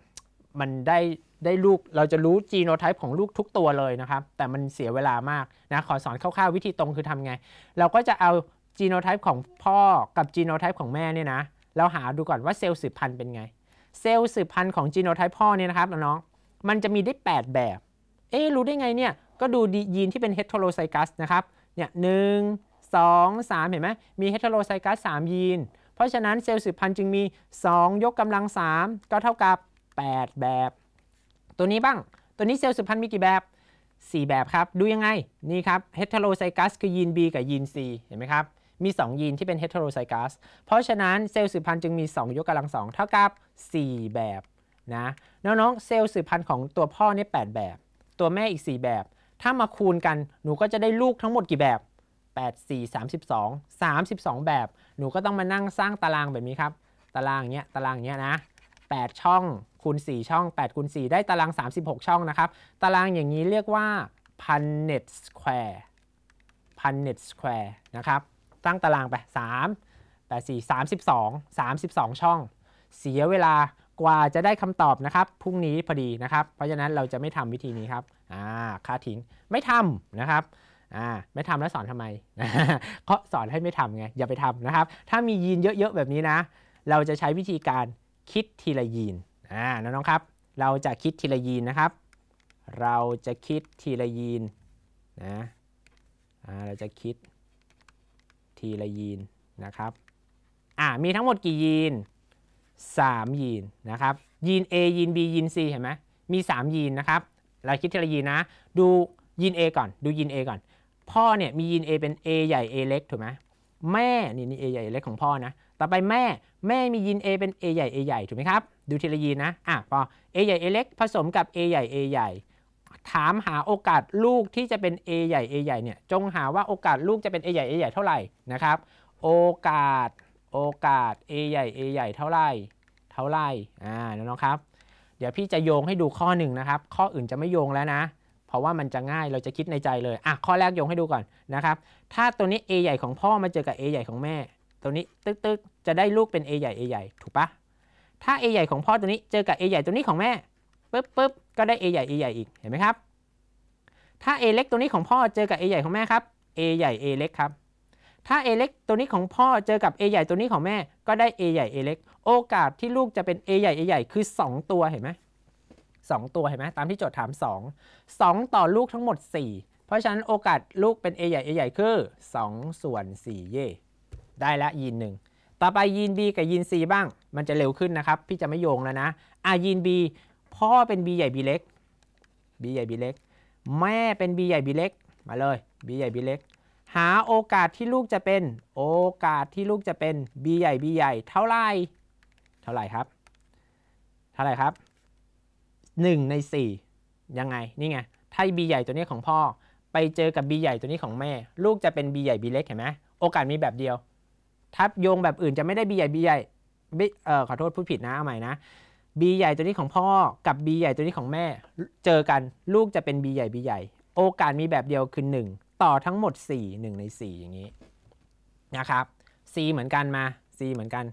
มันได้ได้ลูกเราจะรู้จีโนไทป์ของลูกทุกตัวเลยนะครับ แต่มันเสียเวลามากนะขอสอนคร่าวๆวิธีตรงคือทำไง เราก็จะเอาจีโนไทป์ของพ่อกับจีโนไทป์ของแม่เนี่ยนะ เราหาดูก่อนว่าเซลล์สืบพันธุ์เป็นไง เซลล์สืบพันธุ์ของจีโนไทป์พ่อเนี่ยนะครับน้องมันจะมีได้ 8 แบบ เอ๊รู้ได้ไงเนี่ย ก็ดูยีนที่เป็นเฮตโทโรไซกัสนะครับ เนี่ยหนึ่งสองสามเห็นไหม มีเฮตโทโรไซกัสสามยีน เพราะฉะนั้นเซลล์สืบพันธุ์จึงมี 2 ยกกำลัง 3 ก็เท่ากับ 8 แบบ ตัวนี้บ้าง ตัวนี้เซลล์สืบพันธุ์มีกี่แบบ 4 แบบครับ ดูยังไง นี่ครับ เฮตโทโรไซกัสคือยีน B กับยีน C เห็นไหมครับมี 2 ยีนที่เป็นเฮตโรไซกัสเพราะฉะนั้นเซลล์สืบพันธุ์จึงมี 2 ยกกำลังสองเท่ากับ 4 แบบนะน้องๆ เซลล์สืบพันธุ์ของตัวพ่อเนี่ย8แบบ ตัวแม่อีก 4 แบบ ถ้ามาคูณกันหนูก็จะได้ลูกทั้งหมดกี่แบบ 8 4 32 32 แบบ หนูก็ต้องมานั่งสร้างตารางแบบนี้ครับ ตารางเนี้ยตารางเนี้ยนะ 8 ช่อง คูณ 4 ช่อง8คูณ4ได้ตาราง 36 ช่องนะครับตารางอย่างนี้เรียกว่าพันเน็ตสแควร์พันเน็ตสแควร์นะครับตั้งตารางไป3 8 4 32 32 ช่อง เสียเวลากว่าจะได้คำตอบนะครับ พรุ่งนี้พอดีนะครับ เพราะฉะนั้นเราจะไม่ทำวิธีนี้ครับอ่าค่าทิ้งไม่ทำนะครับอ่าไม่ทำแล้วสอนทำไมก็สอนให้ไม่ทำไง อย่าไปทำนะครับ ถ้ามียีนเยอะๆ แบบนี้นะ เราจะใช้วิธีการคิดทีละยีนอ่าน้องๆครับ เราจะคิดทีละยีนนะครับ เราจะคิดทีละยีนนะอ่าเราจะคิดีละยีนนะครับ อ่ามีทั้งหมดกี่ยีน3ยีนนะครับ ยีน A ยีน B ยีน C เห็นไหมมี3 ยีนนะครับ เราคิดทีละยีนนะ ดู ยีน A ก่อน ดูยีน A ก่อน พ่อเนี่ยมียีน A เป็น A ใหญ่ A เล็กถูกไหมแม่นี่นี่ A ใหญ่ A เล็กของพ่อนะ ต่อไปแม่ แม่มียีน A เป็น A ใหญ่ A ใหญ่ถูกไหมครับ ดูทีละยีนนะอ่ะพอ A ใหญ่ A เล็กผสมกับ A ใหญ่ A ใหญ่ถามหาโอกาสลูกที่จะเป็น A ใหญ่ A ใหญ่เนี่ยจงหาว่าโอกาสลูกจะเป็น A ใหญ่ A ใหญ่เท่าไหร่นะครับโอกาสโอกาส A ใหญ่ A ใหญ่เท่าไหร่เท่าไหร่อ่าน้องๆครับเดี๋ยวพี่จะโยงให้ดูข้อหนึ่งนะครับ ข้ออื่นจะไม่โยงแล้วนะ เพราะว่ามันจะง่ายเราจะคิดในใจเลยอ่ะข้อแรกโยงให้ดูก่อนนะครับถ้าตัวนี้ A ใหญ่ของพ่อมาเจอกับ A ใหญ่ของแม่ ตัวนี้ตึกตึกจะได้ลูกเป็น A ใหญ่ A ใหญ่ถูกปะถ้า A ใหญ่ของพ่อตัวนี้เจอกับ A ใหญ่ตัวนี้ของแม่ปึ๊บปึ๊บก็ได้ a ใหญ่ a ใหญ่อีก เห็นไหมครับ ถ้า a เล็กตัวนี้ของพ่อเจอกับ a ใหญ่ของแม่ครับ a ใหญ่ a เล็กครับ ถ้า a เล็กตัวนี้ของพ่อเจอกับ a ใหญ่ตัวนี้ของแม่ ก็ได้ a ใหญ่ a เล็ก โอกาสที่ลูกจะเป็น a ใหญ่ a ใหญ่ คือ 2 ตัว เห็นไหมสองตัว เห็นไหมตามที่โจทย์ถาม 2 2 ต่อลูกทั้งหมด 4 เพราะฉะนั้นโอกาสลูกเป็น a ใหญ่ a ใหญ่ คือ 2 ส่วน4เย่ได้ละยีนหนึ่งต่อไปยีน B กับยีน C บ้าง มันจะเร็วขึ้นนะครับ พี่จะไม่โยงแล้วนะอ่ะยีน B พ่อเป็น b ใหญ่ b เล็ก b ใหญ่ b เล็ก แม่เป็น b ใหญ่ b เล็ก มาเลย b ใหญ่ b เล็ก หาโอกาสที่ลูกจะเป็นโอกาสที่ลูกจะเป็น b ใหญ่ b ใหญ่ เท่าไหร่เท่าไหร่ครับ เท่าไหร่ครับ1ใน4ยังไง นี่ไง ถ้า b ใหญ่ตัวนี้ของพ่อไปเจอกับ b ใหญ่ตัวนี้ของแม่ ลูกจะเป็น b ใหญ่ b เล็กเห็นไหมโอกาสมีแบบเดียว ถ้าโยงแบบอื่นจะไม่ได้ b ใหญ่ b ใหญ่เออขอโทษพูดผิดนะ เอาใหม่นะ b ใหญ่ ตัวนี้ของพ่อกับ b ใหญ่ตัวนี้ของแม่เจอกันลูกจะเป็น b ใหญ่ b ใหญ่ โอกาสมีแบบเดียวคือ1ต่อทั้งหมด4 1ใน4 อย่างนี้นะครับ c เหมือนกันมา c เหมือนกัน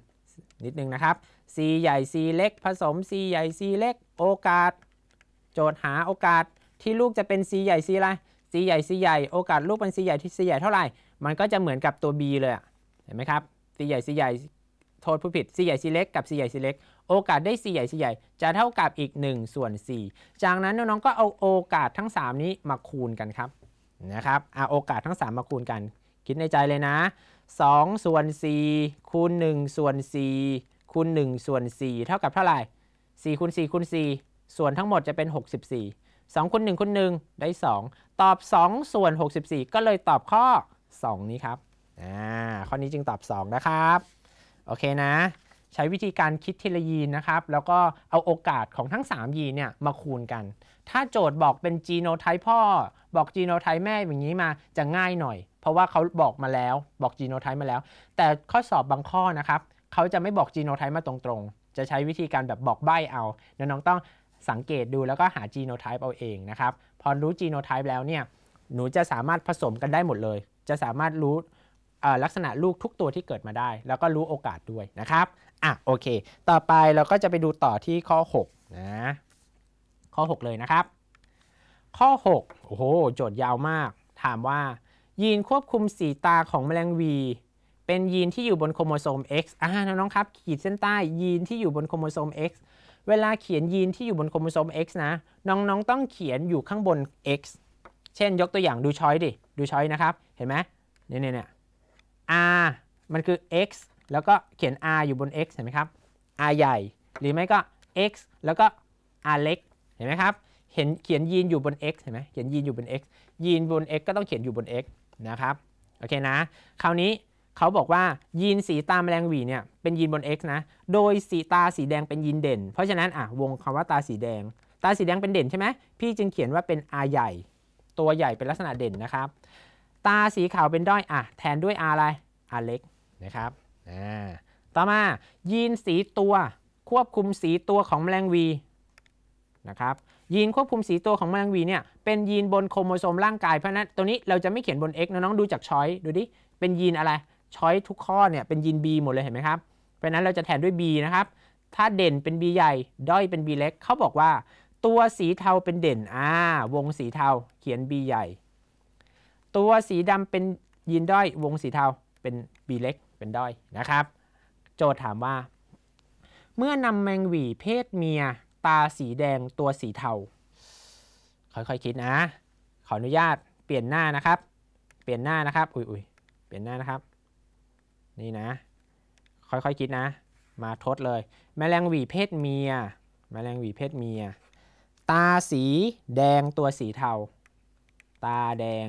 นิดนึงนะครับ c ใหญ่ c เล็กผสม c ใหญ่ c เล็ก โอกาส โจทย์หาโอกาสที่ลูกจะเป็น c ใหญ่ c อะไร c ใหญ่ c ใหญ่โอกาสลูกเป็น c ใหญ่ที่ c ใหญ่เท่าไหร่มันก็จะเหมือนกับตัว b เลยเห็นไหมครับ c ใหญ่ c ใหญ่โทษผู้ผิด c ใหญ่ c เล็กกับ c ใหญ่ c เล็กโอกาสได้ c ใหญ่ c ใหญ่จะเท่ากับอีก 1 ส่วน 4 จากนั้นน้องๆ ก็เอาโอกาสทั้ง 3 นี้มาคูณกันครับ นะครับเอาโอกาสทั้ง 3 มาคูณกัน คิดในใจเลยนะ2ส่วน4คูณ1ส่วน4คูณ1ส่วน4เท่ากับเท่าไหร่4คูณ4คูณ4ส่วนทั้งหมดจะเป็น 64 2คูณ1คูณ1ได้ 2 ตอบ2ส่วน64 ก็เลยตอบข้อ 2 นี้ครับ อ่า ข้อนี้จึงตอบ 2 นะครับ โอเคนะใช้วิธีการคิดทีละยีนนะครับ แล้วก็เอาโอกาสของทั้ง 3 ยีนเนี่ยมาคูณกัน ถ้าโจทย์บอกเป็นจีโนไทป์พ่อ บอกจีโนไทป์แม่อย่างนี้มาจะง่ายหน่อย เพราะว่าเขาบอกมาแล้ว บอกจีโนไทป์มาแล้ว แต่ข้อสอบบางข้อนะครับเขาจะไม่บอกจีโนไทป์มาตรงๆ จะใช้วิธีการแบบบอกใบเอาน้องๆต้องสังเกตดูแล้วก็หาจีโนไทป์เอาเองนะครับ พอรู้จีโนไทป์แล้วเนี่ย หนูจะสามารถผสมกันได้หมดเลย จะสามารถรู้ลักษณะลูกทุกตัวที่เกิดมาได้ แล้วก็รู้โอกาสด้วยนะครับอ่ะโอเค ต่อไปเราก็จะไปดูต่อที่ข้อ6นะข้อ 6 เลยนะครับ ข้อ 6 โอ้โห โจทย์ยาวมาก ถามว่ายีนควบคุมสีตาของแมลงวีเป็นยีนที่อยู่บนโครโมโซม X อ่าน้องๆครับ ขีดเส้นใต้ยีนที่อยู่บนโครโมโซม X เวลาเขียนยีนที่อยู่บนโครโมโซม X นะน้องๆต้องเขียนอยู่ข้างบน X เช่นยกตัวอย่างดูช้อยดิดูช้อยนะครับเห็นไหมเนี่ยเนี่ย่อามันคือ X แล้วก็เขียน r อยู่บน x เห็นไหมครับ r ใหญ่ หรือไม่ก็ x แล้วก็ r เล็ก เห็นไหมครับ เห็นเขียนยีนอยู่บน x เห็นไหมเขียนยีนอยู่บน x ยีนบน x ก็ต้องเขียนอยู่บน x นะครับ โอเคนะ คราวนี้เขาบอกว่ายีนสีตาแมลงวีเนี่ยเป็นยีนบน x นะ โดยสีตาสีแดงเป็นยีนเด่น เพราะฉะนั้นอ่ะวงคำว่าตาสีแดง ตาสีแดงเป็นเด่นใช่ไหม พี่จึงเขียนว่าเป็น r ใหญ่ ตัวใหญ่เป็นลักษณะเด่นนะครับ ตาสีขาวเป็นด้อยอ่ะแทนด้วย r อะไร r เล็กนะครับต่อมายีนสีตัวควบคุมสีตัวของแมลงวีนะครับยีนควบคุมสีตัวของแมลงวีเนี่ยเป็นยีนบนโครโมโซมร่างกาย เพราะนั้นตัวนี้เราจะไม่เขียนบน X นะน้องดูจากช้อยดูดิเป็นยีนอะไรช้อยทุกข้อเนี่ยเป็นยีน B หมดเลยเห็นไหมครับเพราะนั้นเราจะแทนด้วย B นะครับถ้าเด่นเป็น B ใหญ่ ด้อยเป็น B เล็กเขาบอกว่า ตัวสีเทาเป็นเด่นอ่าวงสีเทาเขียน B ใหญ่ ตัวสีดำเป็นยีนด้อยวงสีเทาเป็น B เล็กป็นด้อยนะครับ โจทย์ถามว่า เมื่อนำแมงหวีเพศเมีย ตาสีแดงตัวสีเทาค่อยๆคคิดนะ ขออนุญาตเปลี่ยนหน้านะครับ เปลี่ยนหน้านะครับอุ้ยอยเปลี่ยนหน้านะครับ นี่นะ ค่อยๆคคิดนะ มาทดเลย แมลง หวีเพศเมีย แมลงหวีเพศเมีย ตาสีแดงตัวสีเทาตาแดง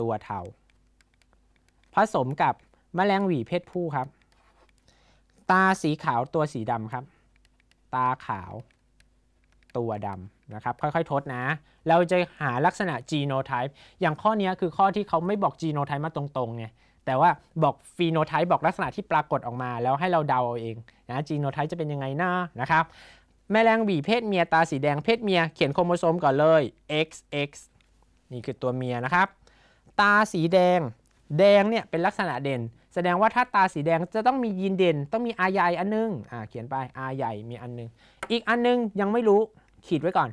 ตัวเทาผสมกับมแมลงหวีเพศผู้ครับ ตาสีขาวตัวสีดำครับ ตาขาว ตัวดำนะครับค่อยๆทดนะ เราจะหาลักษณะ genotype อย่างข้อนี้คือข้อที่เขาไม่บอก genotype มาตรงๆไงแต่ว่าบอก phenotype บอกลักษณะที่ปรากฏออกมา แล้วให้เราเดาเอาเองนะ genotype จะเป็นยังไงนะนะครับแมลงหวีเพศเมียตาสีแดงเพศเมีย เขียนโครโมโซมก่อนเลย XX นี่คือตัวเมียนะครับ ตาสีแดงแดงเนี่ยเป็นลักษณะเด่น แสดงว่าถ้าตาสีแดงจะต้องมียีนเด่นต้องมีอาใหญ่อันนึงอ่าเขียนไปอาใหญ่มีอันนึง อีกอันนึงยังไม่รู้ขีดไว้ก่อน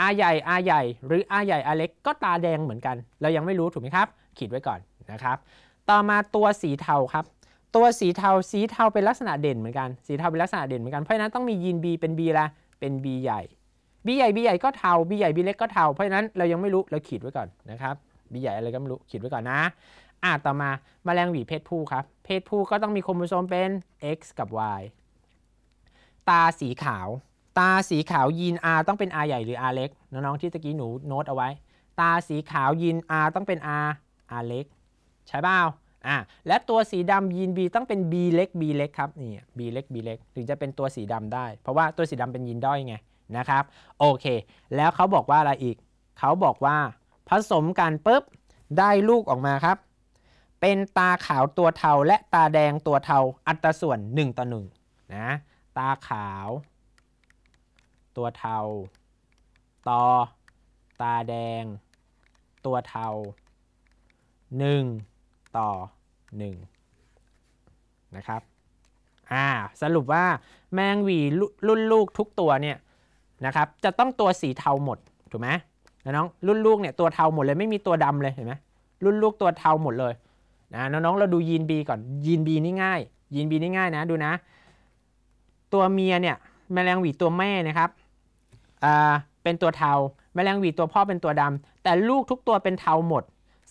อาใหญ่อาใหญ่หรืออาใหญ่อาเล็กก็ตาแดงเหมือนกันเรายังไม่รู้ถูกไหมครับขีดไว้ก่อนนะครับ ต่อมาตัวสีเทาครับ ตัวสีเทาสีเทาเป็นลักษณะเด่นเหมือนกันสีเทาเป็นลักษณะเด่นเหมือนกันเพราะฉะนั้น ต้องมียีน B เป็น B ละเป็น B ใหญ่ B ใหญ่ B ใหญ่ก็เทา B ใหญ่ B เล็กก็เทาเพราะฉะนั้นเรายังไม่รู้เราขีดไว้ก่อนนะครับบีใหญ่อะไรก็ไม่รู้ขีดไว้ก่อนนะ อ่าต่อมามาแมลงหวีเพศผู้ครับเพศผู้ก็ต้องมีโครโมโซมเป็น X กับ Y ตาสีขาว ตาสีขาวยีน R ต้องเป็น R ใหญ่หรือ R เล็กน้อง ๆ ที่ตะกี้หนูโน้ตเอาไว้ ตาสีขาวยีน R ต้องเป็น R R เล็กใช่เปล่าอ่าและตัวสีดำยีน B ต้องเป็น B เล็ก B เล็กครับนี่ B เล็ก B เล็กถึงจะเป็นตัวสีดำได้ เพราะว่าตัวสีดำเป็นยีนด้อยไงนะครับโอเคแล้วเขาบอกว่าอะไรอีกเขาบอกว่าผสมกันปุ๊บได้ลูกออกมาครับ เป็นตาขาวตัวเทา และตาแดงตัวเทา อัตราส่วน1ต่อ1นะตาขาว ตัวเทาต่อตาแดง ตัวเทา 1 ต่อ1 นะครับอ่าสรุปว่าแมงวีรุ่นลูกทุกตัวเนี่ยนะครับ จะต้องตัวสีเทาหมด ถูกไหมน้องรุ่นลูกเนี่ยตัวเทาหมดเลยไม่มีตัวดำเลยเห็นไหมรุ่นลูกตัวเทาหมดเลยนะน้องเราดูยีนบีก่อน ยีนบีนี่ง่ายยีนบีนี่ง่ายนะดูนะ ตัวเมียเนี่ยแมลงหวีตัวแม่นะครับอ่าเป็นตัวเทาแมลงหวีตัวพ่อเป็นตัวดำ แต่ลูกทุกตัวเป็นเทาหมด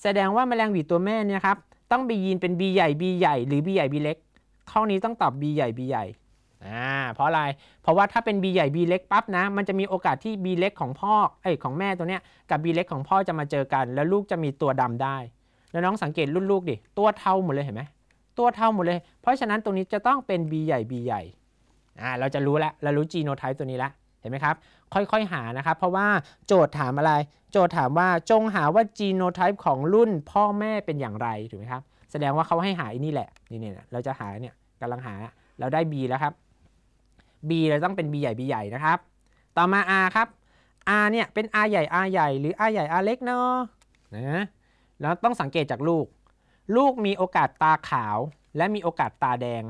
แสดงว่าแมลงหวีตัวแม่เนี่ยครับต้องไปยีนเป็นบีใหญ่บีใหญ่หรือบีใหญ่บีเล็ก ข้อนี้ต้องตอบบีใหญ่บีใหญ่อ่าเพราะอะไร เพราะว่าถ้าเป็น B ใหญ่ B เล็กปั๊บนะ มันจะมีโอกาสที่ B เล็กของพ่อไอ้ของแม่ตัวเนี้ย กับ B เล็กของพ่อจะมาเจอกัน แล้วลูกจะมีตัวดำได้ แล้วน้องสังเกตรุ่นลูกดิ ตัวเท่าหมดเลยเห็นไหมตัวเท่าหมดเลย เพราะฉะนั้นตรงนี้จะต้องเป็น B ใหญ่ B ใหญ่ อ่า เราจะรู้ละเรารู้จีโนไทป์ตัวนี้ละเห็นไหมครับ ค่อยๆหานะครับ เพราะว่าโจทย์ถามอะไร โจทย์ถามว่าจงหาว่าจีโนไทป์ของรุ่นพ่อแม่เป็นอย่างไรถูกไหมครับ แสดงว่าเขาให้หาอันนี้แหละ นี่เนี่ยเราจะหาเนี่ยกำลังหาเราได้ B แล้วครับ b เราต้องเป็น b ใหญ่ b ใหญ่นะครับ ต่อมา r ครับ r เนี่ยเป็น r ใหญ่ r ใหญ่หรือ r ใหญ่ r เล็กเนาะนะแล้วต้องสังเกตจากลูก ลูกมีโอกาสตาขาว และมีโอกาสตาแดง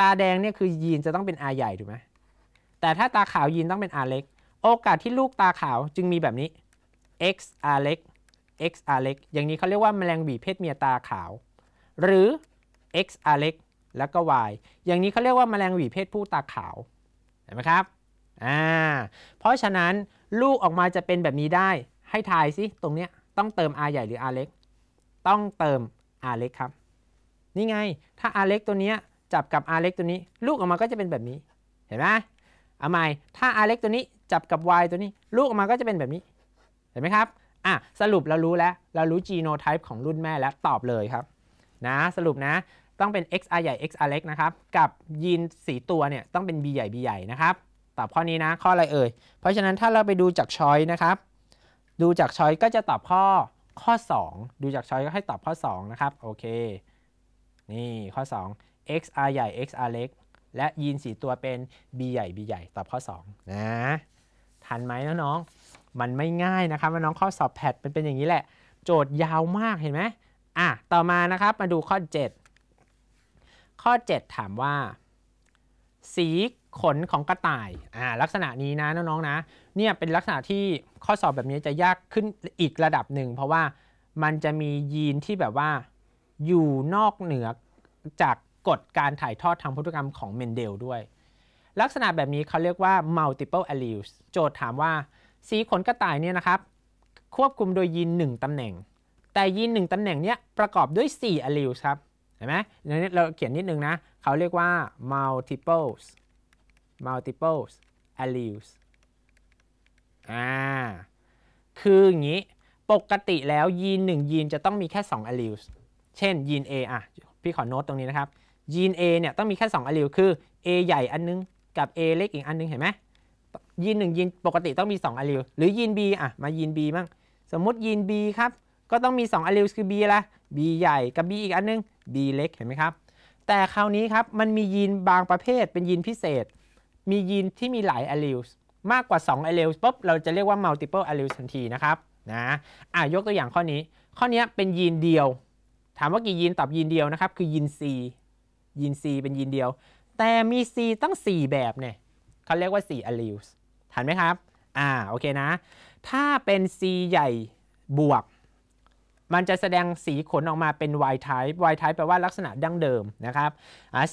ตาแดงเนี่ยคือยีนจะต้องเป็น r ใหญ่ถูกไหมแต่ถ้าตาขาวยีนต้องเป็น r เล็ก โอกาสที่ลูกตาขาวจึงมีแบบนี้ x r เล็ก x r เล็ก อย่างนี้เขาเรียกว่าแมลงหวีเพศเมียตาขาว หรือ x r เล็กแล้วก็ y อย่างนี้เขาเรียกว่าแมลงหวีเพศผู้ตาขาวเห็นไหมครับ อ่า เพราะฉะนั้นลูกออกมาจะเป็นแบบนี้ได้ ให้ทายสิตรงเนี้ยต้องเติม r ใหญ่หรือ r เล็ก ต้องเติม r เล็กครับ นี่ไง ถ้า r เล็กตัวเนี้ยจับกับ r เล็กตัวนี้ ลูกออกมาก็จะเป็นแบบนี้ เห็นไหมเอาใหม่ถ้า r เล็กตัวนี้จับกับ y ตัวนี้ ลูกออกมาก็จะเป็นแบบนี้ เห็นไหมครับ อ่ะสรุปเรารู้แล้ว เรารู้ genotype ของรุ่นแม่แล้วตอบเลยครับ นะ สรุปนะต้องเป็น xr ใหญ่ xr เล็กนะครับ กับยีนสีตัวเนี่ยต้องเป็น b ใหญ่ b ใหญ่นะครับ ตอบข้อนี้นะข้ออะไรเอ่ย เพราะฉะนั้นถ้าเราไปดูจากช้อยนะครับ ดูจากช้อยก็จะตอบข้อข้อ 2 ดูจากช้อยก็ให้ตอบข้อ2นะครับ โอเค นี่ข้อ 2 xr ใหญ่ xr เล็กและยีนสีตัวเป็น b ใหญ่ b ใหญ่ ตอบข้อ2นะทันไหมน้อง มันไม่ง่ายนะครับน้องข้อสอบแพทมันเป็นอย่างนี้แหละ โจทย์ยาวมากเห็นไหมอ่ะ ต่อมานะครับมาดูข้อ 7ข้อ 7 ถามว่า สีขนของกระต่ายอ่าลักษณะนี้นะน้องๆนะเนี่ยเป็นลักษณะที่ข้อสอบแบบนี้จะยากขึ้นอีกระดับหนึ่ง เพราะว่ามันจะมียีนที่แบบว่าอยู่นอกเหนือจากกฎการถ่ายทอดทางพันธุกรรมของเมนเดลด้วย ลักษณะแบบนี้เขาเรียกว่า multiple alleles โจทย์ถามว่าสีขนกระต่ายเนี่ยนะครับ ควบคุมโดยยีน 1 ตำแหน่ง แต่ยีน 1 ตำแหน่งเนี้ยประกอบด้วย4 alleles ครับเห็นไหมเราเขียนนิดนึงนะ เขาเรียกว่า multiples multiples alleles อ่า คืออย่างนี้ ปกติแล้วยีน1ยีนจะต้องมีแค่ 2 alleles เช่นยีน A อ่ะ พี่ขอโน้ตตรงนี้นะครับยีน A เนี่ยต้องมีแค่ 2 allele คือ A ใหญ่อันนึง กับ A เล็กอีกอันนึง เห็นไหมยีน1ยีนปกติต้องมี 2 allele หรือยีน B อ่ะ มายีน B บ้างสมมติยีน B ครับ ก็ต้องมี2 allele คือ B ละ B ใหญ่กับ B อีกอันนึง B เล็กเห็นไหมครับแต่คราวนี้ครับมันมียีนบางประเภทเป็นยีนพิเศษ มียีนที่มีหลาย alleles มากกว่า2 alleles ปุ๊บเราจะเรียกว่า multiple alleles ทันทีนะครับนะอ่ะยกตัวอย่างข้อนี้ ข้อนี้เป็นยีนเดียว ถามว่ากี่ยีนตอบยีนเดียวนะครับคือยีน C ยีน C เป็นยีนเดียว แต่มี C ตั้ง4 แบบเนี่ยเขาเรียกว่า 4 alleles ทันไหมครับอ่าโอเคนะ ถ้าเป็น C ใหญ่บวกมันจะแสดงสีขนออกมาเป็น Y type Y type แปลว่าลักษณะดั้งเดิมนะครับ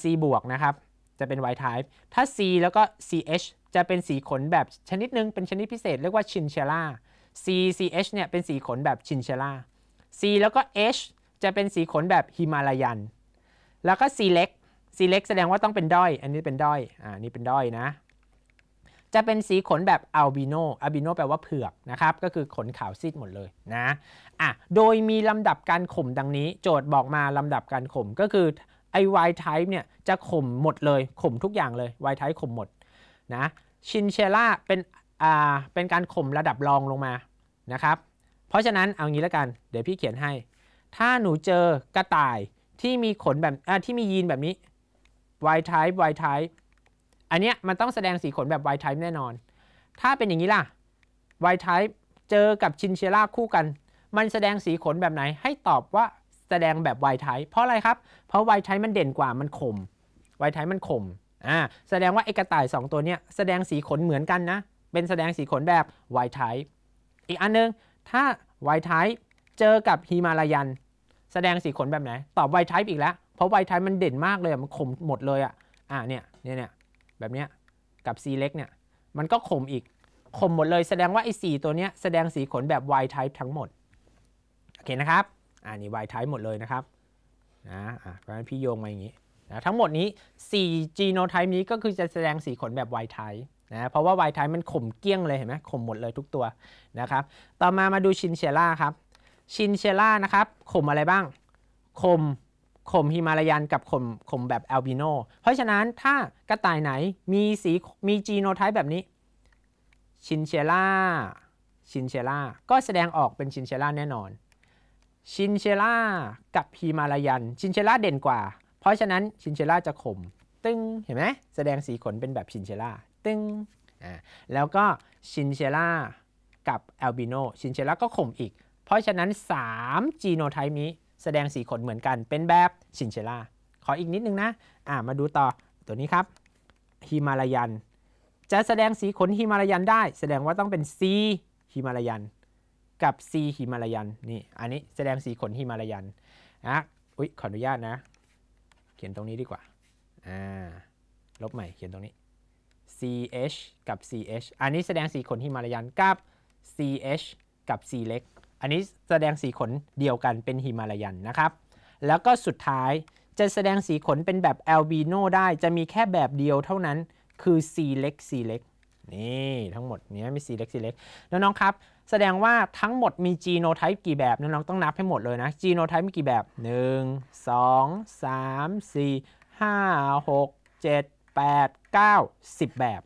C บวกนะครับ จะเป็น Y type ถ้า C แล้วก็ CH จะเป็นสีขนแบบชนิดนึง เป็นชนิดพิเศษเรียกว่าชินเชล่า C CH เนี่ยเป็นสีขนแบบชินเชล่า C แล้วก็ H จะเป็นสีขนแบบฮิมาลายัน แล้วก็ C เล็ก C เล็กแสดงว่าต้องเป็นด้อย อันนี้เป็นด้อย อ่านี่เป็นด้อยนะจะเป็นสีขนแบบอัลบิโนอัลบิโนแปลว่าเผือกนะครับ ก็คือขนขาวซีดหมดเลยนะ อ่ะ โดยมีลำดับการข่มดังนี้ โจทย์บอกมาลำดับการข่ม ก็คือไอไวท์ไทป์เนี่ย จะข่มหมดเลย ข่มทุกอย่างเลยไวท์ type ข่มหมดนะชินเชล่าเป็นอ่าเป็นการข่มระดับรองลงมานะครับ เพราะฉะนั้นเอางี้แล้วกันเดี๋ยวพี่เขียนให้ ถ้าหนูเจอกระต่ายที่มีขนแบบที่มียีนแบบนี้ไไวทท์ป์ไวท์ไทป์อันเนี้ยมันต้องแสดงสีขนแบบ Y type แน่นอน ถ้าเป็นอย่างนี้ล่ะ Y type เจอกับชินเชล่าคู่กัน มันแสดงสีขนแบบไหน ให้ตอบว่าแสดงแบบ Y type เพราะอะไรครับ เพราะ Y type มันเด่นกว่า มันขม Y type มันขมอ่า แสดงว่าไอกระต่าย2ตัวเนี้ยแสดงสีขนเหมือนกันนะ เป็นแสดงสีขนแบบ Y type อีกอันนึงถ้า Y type เจอกับฮิมาลายัน แสดงสีขนแบบไหน ตอบ Y type อีกแล้ว เพราะ Y type มันเด่นมากเลยมันขมหมดเลยอ่ะ อ่า เนี่ยเนี่ยเนี่ยแบบเนี้ยกับ select เนี่ยมันก็ขมอีก ขมหมดเลยแสดงว่าไอ้สีตัวเนี้ยแสดงสีขนแบบ y type ทั้งหมดโอเคนะครับอ่านี่ y type หมดเลยนะครับนะอ่ะเพราะฉะนั้นพี่โยงมาอย่างนี้นะทั้งหมดนี้4 genotype นี้ก็คือจะแสดงสีขนแบบ y type นะเพราะว่า y type มันขมเกี้ยงเลยเห็นไหมขมหมดเลยทุกตัวนะครับต่อมามาดูชินเชล่าครับชินเชล่านะครับขมอะไรบ้างขมข่มฮิมาลายันกับข่มข่มแบบแอลบิโน เพราะฉะนั้นถ้ากระต่ายไหนมีสีมีจีโนไทป์แบบนี้ชินเชล่าชินเชล่าก็แสดงออกเป็นชินเชล่าแน่นอนชินเชล่ากับฮิมาลายันชินเชล่าเด่นกว่า เพราะฉะนั้นชินเชล่าจะข่มตึ้งเห็นไหมแสดงสีขนเป็นแบบชินเชล่าตึ้งอ่าแล้วก็ชินเชล่ากับแอลบิโนชินเชล่าก็ข่มอีก เพราะฉะนั้น3จีโนไทป์นี้แสดงสีขนเหมือนกันเป็นแบบชินเชล่าขออีกนิดนึงนะอ่ามาดูต่อตัวนี้ครับฮิมาลายัน จะแสดงสีขนฮิมาลายันได้ แสดงว่าต้องเป็นซีฮิมาลายันกับซีฮิมาลายันนี่อันนี้แสดงสีขนฮิมาลายันนะอุ๊ยขออนุญาตนะเขียนตรงนี้ดีกว่าอ่า ลบใหม่เขียนตรงนี้ CH กับ CH อันนี้แสดงสีขนฮิมาลายันกับ CH กับ C เล็กอันนี้แสดงสีขนเดียวกันเป็นฮิมาลายันนะครับ แล้วก็สุดท้ายจะแสดงสีขนเป็นแบบแอลบีโนได้จะมีแค่แบบเดียวเท่านั้นคือีเล็กีเล็ก นี่ ทั้งหมดนี้มีีเล็กีเล็ก น้อง ๆ ครับ แสดงว่าทั้งหมดมีจีโนไทป์กี่แบบ น้อง ๆ ต้องนับให้หมดเลยนะจีโนไทป์มีกี่แบบ 1 2 3 4 5 6 7 8 9 10แบบ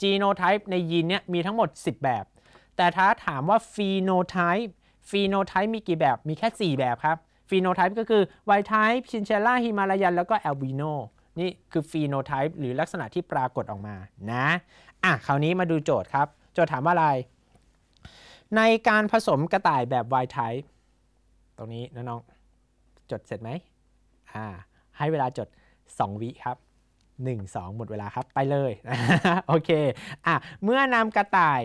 จีโนไทป์ในยีนเนี้ยมีทั้งหมด10แบบแต่ถ้าถามว่าฟีโนไทป์ฟีโนไทป์มีกี่แบบ มีแค่ 4 แบบครับ ฟีโนไทป์ก็คือไวท์ไทป์ชินเชล่าฮิมาลายัน แล้วก็แอลบิโนนี่คือฟีโนไทป์หรือลักษณะที่ปรากฏออกมา นะ อ่ะคราวนี้มาดูโจทย์ครับ โจทย์ถามว่าอะไร ในการผสมกระต่ายแบบไวท์ไทป์ตรงนี้น้องจดเสร็จไหมอ่า ให้เวลาจด 2 วิครับ 1 2 หมดเวลาครับ ไปเลย โอเค อ่ะ เมื่อนำกระต่าย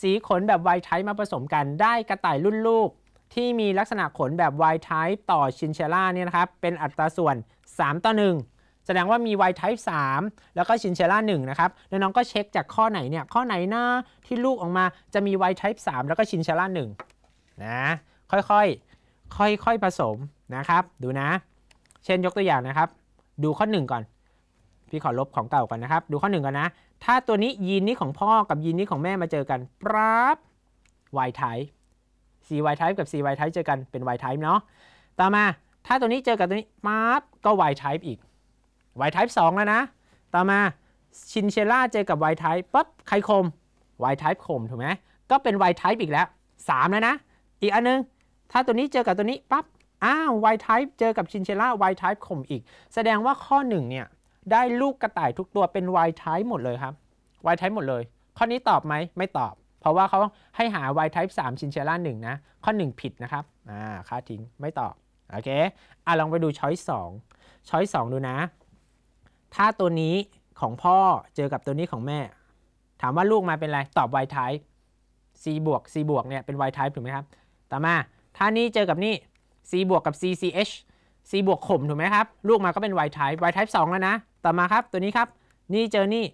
สีขนแบบไวท์ไทป์มาผสมกันได้กระต่ายรุ่นลูก ที่มีลักษณะขนแบบไวท์ไทป์ต่อชินเชล่าเนี่ยนะครับเป็นอัตราส่วน 3 ต่อ 1 แสดงว่ามีไวท์ไทป์3แล้วก็ชินเชล่า1นะครับแล้วน้องก็เช็คจากข้อไหนเนี่ยข้อไหนหน้าที่ลูกออกมาจะมีไวท์ไทป์3แล้วก็ชินเชล่า1นะค่อยๆ ค่อยๆ ผสมนะครับ ดูนะ เช่นยกตัวอย่างนะครับ ดูข้อ 1 ก่อน พี่ขอลบของเก่าก่อนนะครับ ดูข้อ1ก่อนนะถ้าตัวนี้ยีนนี้ของพ่อกับยีนนี้ของแม่มาเจอกันปรับวายไทป์ C Y type กับ C Y type เจอกัน เป็น Y type เนาะ ต่อมาถ้าตัวนี้เจอกับตัวนี้ ปั๊บ ก็ Y type อีก Y type 2แล้วนะ ต่อมาชินเชล่าเจอกับ Y type ปั๊บใครคม Y type คมถูกไหมก็เป็น Y type อีกแล้ว3แล้วนะ อีกอันนึงถ้าตัวนี้เจอกับตัวนี้ปั๊บ อ้าว Y type เจอกับชินเชล่า Y type คมอีก แสดงว่าข้อ 1เนี่ยได้ลูกกระต่ายทุกตัวเป็นวายไทป์หมดเลยครับวายไทป์หมดเลย ข้อนี้ตอบไหม ไม่ตอบ เพราะว่าเขาให้หาวายไทป์สามชินเชล่าหนึ่งนะ ข้อ 1 ผิดนะครับอ่าค่าทิ้ง ไม่ตอบ โอเค อ่ะลองไปดูช้อยสอง ช้อยสองดูนะ ถ้าตัวนี้ของพ่อเจอกับตัวนี้ของแม่ ถามว่าลูกมาเป็นอะไร ตอบวายไทป์ c บวก c บวกเนี่ยเป็นว์ไทป์ถูกไหมครับ ต่อมา ถ้านี่เจอกับนี่ c บวกกับ cch C บวกขมถูกไหมครับ ลูกมาก็เป็น Y type Y type 2แล้วนะ ต่อมาครับ ตัวนี้ครับ นี่เจอนี่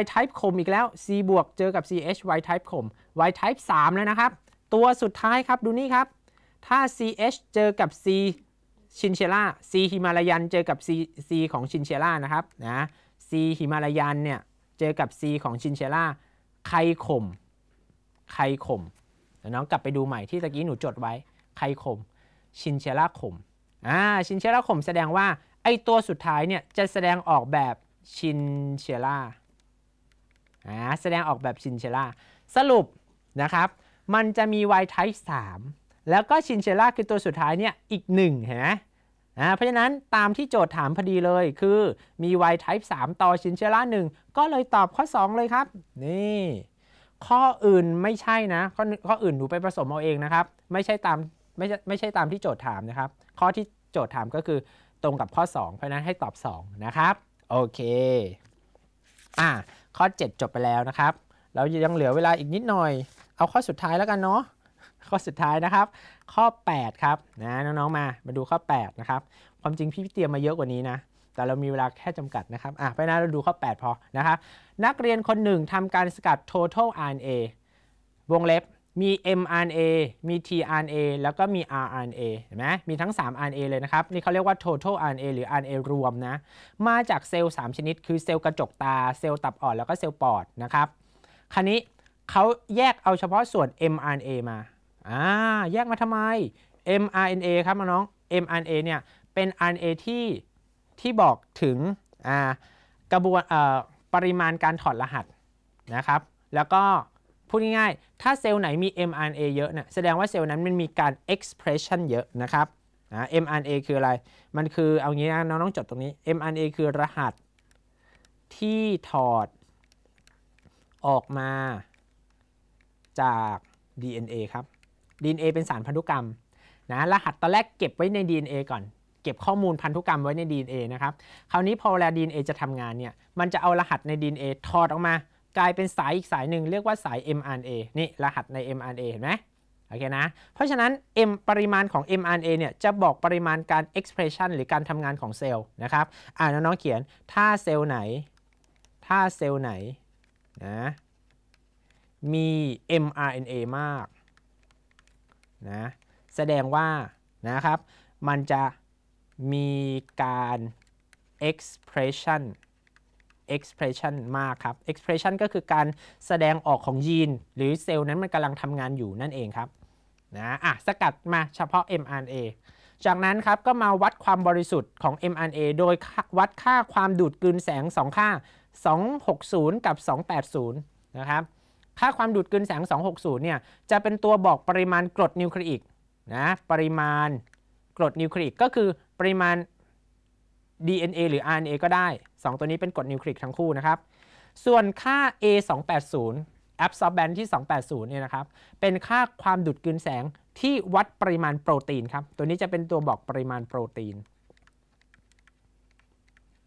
Y type ขมอีกแล้ว C บวกเจอกับ CH Y type ขม Y type 3 แล้วนะครับ ตัวสุดท้ายครับดูนี่ครับ ถ้า CH เจอกับ C ชินเชล่า C ฮิมาลายันเจอกับ C C ของชินเชล่านะครับ นะ C ฮิมาลายันเนี่ยเจอกับ C ของชินเชล่าใครข่มใครขยมน้องกลับไปดูใหม่ที่ตะกี้หนูจดไว้ใครขม ชินเชล่าขมอ่าชินเชล่าข่มแสดงว่าไอตัวสุดท้ายเนี่ยจะแสดงออกแบบชินเชล่าอ่าแสดงออกแบบชินเชล่าสรุปนะครับมันจะมีไวท์ไทป์3แล้วก็ชินเชล่าคือตัวสุดท้ายเนี่ยอีก1เห็นไหมอ่าเพราะฉะนั้นตามที่โจทย์ถามพอดีเลยคือมีไวท์ไทป์3ต่อชินเชล่า1ก็เลยตอบข้อ 2 เลยครับ นี่ ข้ออื่นไม่ใช่นะ ข้อข้ออื่นหนูไปผสมเอาเองนะครับ ไม่ใช่ตามไม่ไม่ใช่ตามที่โจทย์ถามนะครับ ข้อที่โจทย์ถามก็คือตรงกับข้อ 2 เพราะนั้นให้ตอบ2นะครับ โอเค อ่าข้อ 7 จบไปแล้วนะครับ เรายังเหลือเวลาอีกนิดหน่อย เอาข้อสุดท้ายแล้วกันเนาะ ข้อสุดท้ายนะครับ ข้อ8ครับนะน้องๆมา มาดูข้อ8นะครับ ความจริงพี่เตรียมมาเยอะกว่านี้นะ แต่เรามีเวลาแค่จำกัดนะครับ อ่ะไปนะเราดูข้อ 8พอ นะครับนักเรียนคนหนึ่งทำการสกัด total RNA วงเล็บมี mRNA มี tRNA แล้วก็มี rRNA เห็นไหมมีทั้ง 3 RNA เลยนะครับ นี่เขาเรียกว่า total RNA หรือ RNA รวมนะ มาจากเซลล์3ชนิด คือเซลล์กระจกตา เซลล์ตับอ่อน แล้วก็เซลล์ปอดนะครับ คราวนี้เขาแยกเอาเฉพาะส่วน mRNA มาอ่าแยกมาทำไม mRNA ครับน้อง mRNA เนี่ย เป็น RNA ที่ที่บอกถึงอ่ากระบวนาปริมาณการถอดรหัสนะครับ แล้วก็พูดง่ายๆถ้าเซลล์ไหนมี mRNA เยอะเนี่ยแสดงว่าเซลล์นั้นมันมีการ expression เยอะนะครับนะ mRNA คืออะไร มันคือเอางี้นะน้องต้องจดตรงนี้ mRNA คือรหัสที่ถอดออกมาจาก DNA ครับ DNA เป็นสารพันธุกรรมนะ รหัสตอนแรกเก็บไว้ใน DNA ก่อน เก็บข้อมูลพันธุกรรมไว้ใน DNA นะครับ คราวนี้พอเวลา DNA จะทำงานเนี่ย มันจะเอารหัสใน DNA ถอดออกมากลายเป็นสายอีกสายหนึ่งเรียกว่าสาย mRNA นี่ รหัสใน mRNA เห็นไหมโอเคนะ เพราะฉะนั้น m ปริมาณของ mRNA เนี่ยจะบอกปริมาณการ expression หรือการทำงานของเซลล์นะครับอ่านน้องๆ เขียน ถ้าเซลล์ไหน ถ้าเซลล์ไหนนะ มี mRNA มากนะ แสดงว่านะครับ มันจะมีการ expression expression มากครับ expression ก็คือการแสดงออกของยีน หรือเซลล์นั้นมันกำลังทำงานอยู่นั่นเองครับนะอ่ะสกัดมาเฉพาะ mRNA จากนั้นครับก็มาวัดความบริสุทธิ์ของ mRNA โดยวัดค่าความดูดกลืนแสง 2 ค่า 260 กับ 280นะครับค่าความดูดกลืนแสง 260เนี่ยจะเป็นตัวบอกปริมาณกรดนิวคลีอิกนะปริมาณกรดนิวคลีอิกก็คือปริมาณ DNA หรือ RNA ก็ได้2ตัวนี้เป็นกรดนิวคลิกทั้งคู่นะครับ ส่วนค่า A 280 absorbance ที่ 280 เนี่ยนะครับ เป็นค่าความดูดกลืนแสงที่วัดปริมาณโปรตีนครับ ตัวนี้จะเป็นตัวบอกปริมาณโปรตีน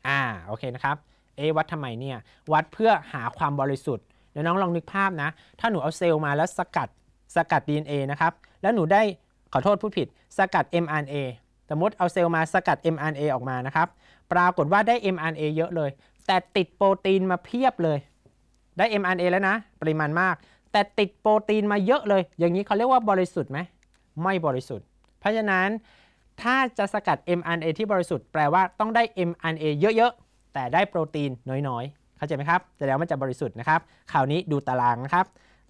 อ่า โอเคนะครับเอวัดทำไมเนี่ย วัดเพื่อหาความบริสุทธิ์เดี๋ยวน้องลองนึกภาพนะ ถ้าหนูเอาเซลล์มาแล้วสกัด สกัด DNA นะครับ แล้วหนูได้ ขอโทษผู้ผิด สกัด mRNA สมมติเอาเซลล์มาสกัด mRNA ออกมานะครับปรากฏว่าได้ mRNA เยอะเลย แต่ติดโปรตีนมาเพียบเลย ได้ mRNA แล้วนะ ปริมาณมาก แต่ติดโปรตีนมาเยอะเลย อย่างนี้เขาเรียกว่าบริสุทธิ์ไหมไม่บริสุทธิ์ เพราะฉะนั้นถ้าจะสกัด mRNA ที่บริสุทธิ์ แปลว่าต้องได้ mRNA เยอะๆ แต่ได้โปรตีนน้อยๆ เข้าใจไหมครับ แต่แล้วมันจะบริสุทธิ์นะครับคราวนี้ดูตารางนะครับ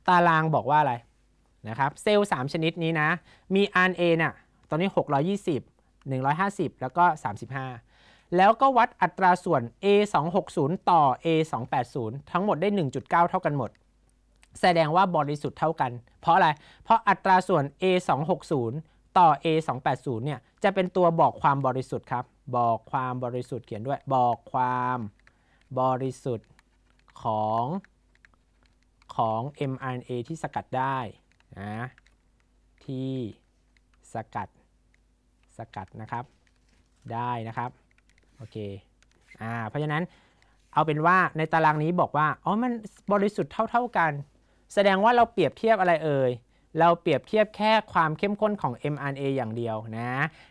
ตารางบอกว่าอะไรนะครับ เซลล์3ชนิดนี้นะ มี RNA นะ่ยตอนนี้ 620 150 แล้วก็ 35แล้วก็วัดอัตราส่วน A260 ต่อ A280 ทั้งหมดได้ 1.9 เท่ากันหมด แสดงว่าบริสุทธิ์เท่ากัน เพราะอะไร เพราะอัตราส่วน A260 ต่อ A280 เนี่ยจะเป็นตัวบอกความบริสุทธิ์ครับ บอกความบริสุทธิ์เขียนด้วยบอกความบริสุทธิ์ของ ของ mRNA ที่สกัดได้นะที่สกัดสกัดนะครับ ได้นะครับโอเค อ่า เพราะฉะนั้นเอาเป็นว่าในตารางนี้บอกว่า อ๋อ มันบริสุทธิ์เท่าๆกัน แสดงว่าเราเปรียบเทียบอะไรเอ่ย เราเปรียบเทียบแค่ความเข้มข้นของ mRNA อย่างเดียวนะ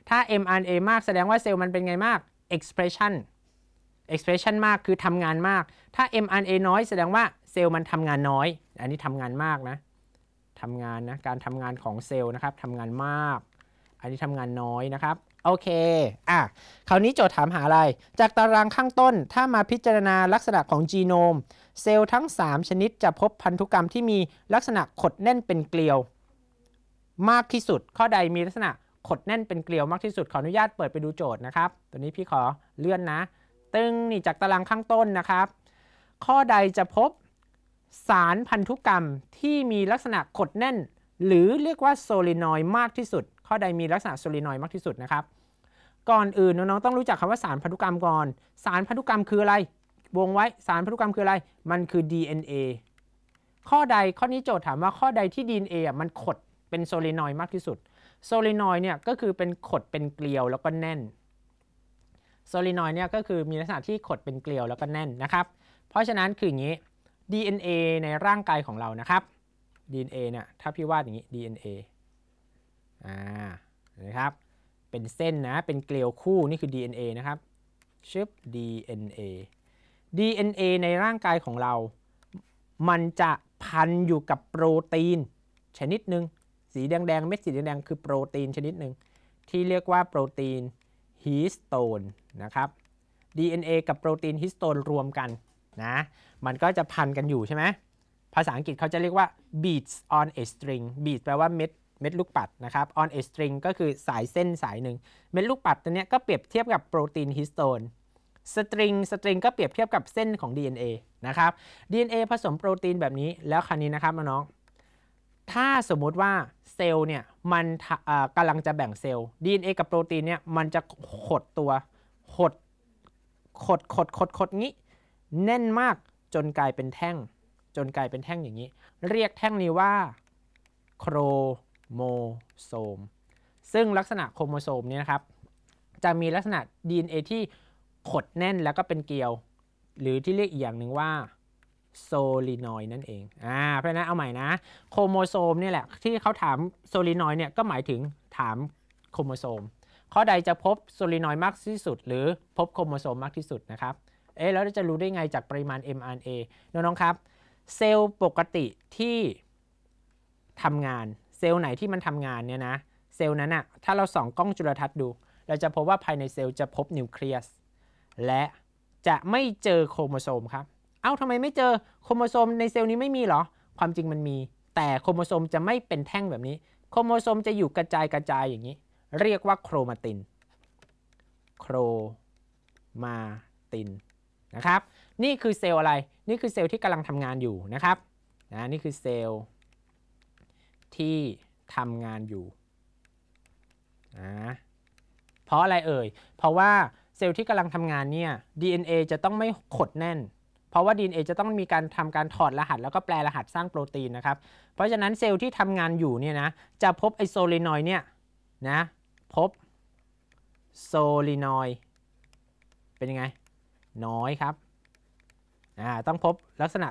ถ้า mRNA มากแสดงว่าเซลล์มันเป็นไงมาก expression expression มาก คือทำงานมาก ถ้า mRNA น้อยแสดงว่าเซลล์มันทำงานน้อย อันนี้ทำงานมากนะทำงานนะ การทำงานของเซลล์นะครับทำงานมาก อันนี้ทำงานน้อยนะครับโอเค อ่ะ คราวนี้โจทย์ถามหาอะไร จากตารางข้างต้น ถ้ามาพิจารณาลักษณะของจีโนม เซลล์ทั้ง 3 ชนิดจะพบพันธุกรรมที่มีลักษณะขดแน่นเป็นเกลียว มากที่สุด ข้อใดมีลักษณะขดแน่นเป็นเกลียวมากที่สุด ขออนุญาตเปิดไปดูโจทย์นะครับ ตัวนี้พี่ขอเลื่อนนะ ตึงนี่จากตารางข้างต้นนะครับ ข้อใดจะพบสารพันธุกรรมที่มีลักษณะขดแน่น หรือเรียกว่าโซลินอยมากที่สุดข้อใดมีลักษณะโซลินอยมากที่สุดนะครับ ก่อนอื่นน้องๆต้องรู้จักคำว่าสารพันธุกรรมก่อนสารพันธุกรรมคืออะไร วงไว้สารพันธุกรรมคืออะไร มันคือ DNA ข้อใดข้อนี้โจทย์ถามว่าข้อใดที่ DNA อ่ะมันขดเป็นโซลินอยมากที่สุด โซลินอยเนี่ยก็คือเป็นขดเป็นเกลียวแล้วก็แน่นโซลินอยเนี่ยก็คือมีลักษณะที่ขดเป็นเกลียวแล้วก็แน่นนะครับ เพราะฉะนั้นคืออย่างนี้ DNA ในร่างกายของเรานะครับ DNA เนี่ยถ้าพี่วาดอย่างนี้ DNA อ่านะครับ เป็นเส้นนะ เป็นเกลียวคู่ นี่คือ DNA นะครับ ชึบ DNA DNA ในร่างกายของเรา มันจะพันอยู่กับโปรตีนชนิดหนึ่ง สีแดงๆ เม็ดสีแดงๆคือโปรตีนชนิดหนึ่งที่เรียกว่าโปรตีนฮิสโตนนะครับ DNA กับโปรตีนฮิสโตนรวมกันนะ มันก็จะพันกันอยู่ใช่ไหม ภาษาอังกฤษเขาจะเรียกว่า beads on a string beads แปลว่าเม็ดเม็ดลูกปัดนะครับ on a string ก็คือสายเส้นสายหนึ่ง เม็ดลูกปัดตัวนี้ก็เปรียบเทียบกับโปรตีนฮิสโตนสตริงสตริงก็เปรียบเทียบกับเส้นของ DNA นะครับ DNA ผสมโปรตีนแบบนี้แล้วคันนี้นะครับน้อง ถ้าสมมุติว่าเซลล์เนี่ยมันกำลังจะแบ่งเซลล์ DNA กับโปรตีนเนี่ยมันจะขดตัวขดขด ขด ขด ขดงี้ แน่นมากจนกลายเป็นแท่งจนกลายเป็นแท่งอย่างนี้ เรียกแท่งนี้ว่าโครโมโซม ซึ่งลักษณะโครโมโซมนี้นะครับ จะมีลักษณะ DNA ที่ขดแน่นแล้วก็เป็นเกลียว หรือที่เรียกอีกอย่างหนึ่งว่าโซลินอยนั่นเอง อ่าเพราะนั้นเอาใหม่นะ โครโมโซมนี่แหละที่เขาถามโซลินอยเนี่ยก็หมายถึงถามโครโมโซม ข้อใดจะพบโซลินอยมากที่สุด หรือพบโครโมโซมมากที่สุดนะครับ เอ๊ะแล้วจะรู้ได้ไงจากปริมาณ mRNA น้องๆครับ เซลล์ปกติที่ทำงานซลล์ไหนที่มันทำงานเนี่ยนะเซลล์นั้นอะถ้าเราส่องกล้องจุลทรรศน์ดู เราจะพบว่าภายในเซลล์จะพบนิวเคลียสและจะไม่เจอโครโมโซมครับ เอ้าทำไมไม่เจอโครโมโซมในเซลล์นี้ไม่มีหรอความจริงมันมี แต่โครโมโซมจะไม่เป็นแท่งแบบนี้ โครโมโซมจะอยู่กระจายกระจายอย่างนี้ เรียกว่าโครมาตินโครมาตินนะครับ นี่คือเซลล์อะไรนี่คือเซลล์ที่กำลังทำงานอยู่นะครับนะนี่คือเซลล์ที่ทำงานอยู่นะเพราะอะไรเอ่ยเพราะว่าเซลล์ที่กำลังทำงานเนี่ย DNA จะต้องไม่ขดแน่น เพราะว่า DNA จะต้องมีการทำการถอดรหัสแล้วก็แปลรหัสสร้างโปรตีนนะครับเพราะฉะนั้นเซลล์ที่ทำงานอยู่เนี่ยนะจะพบไอโซลินอยเนี่ยนะพบโซลินอย เป็นยังไงน้อยครับต้องพบลักษณะ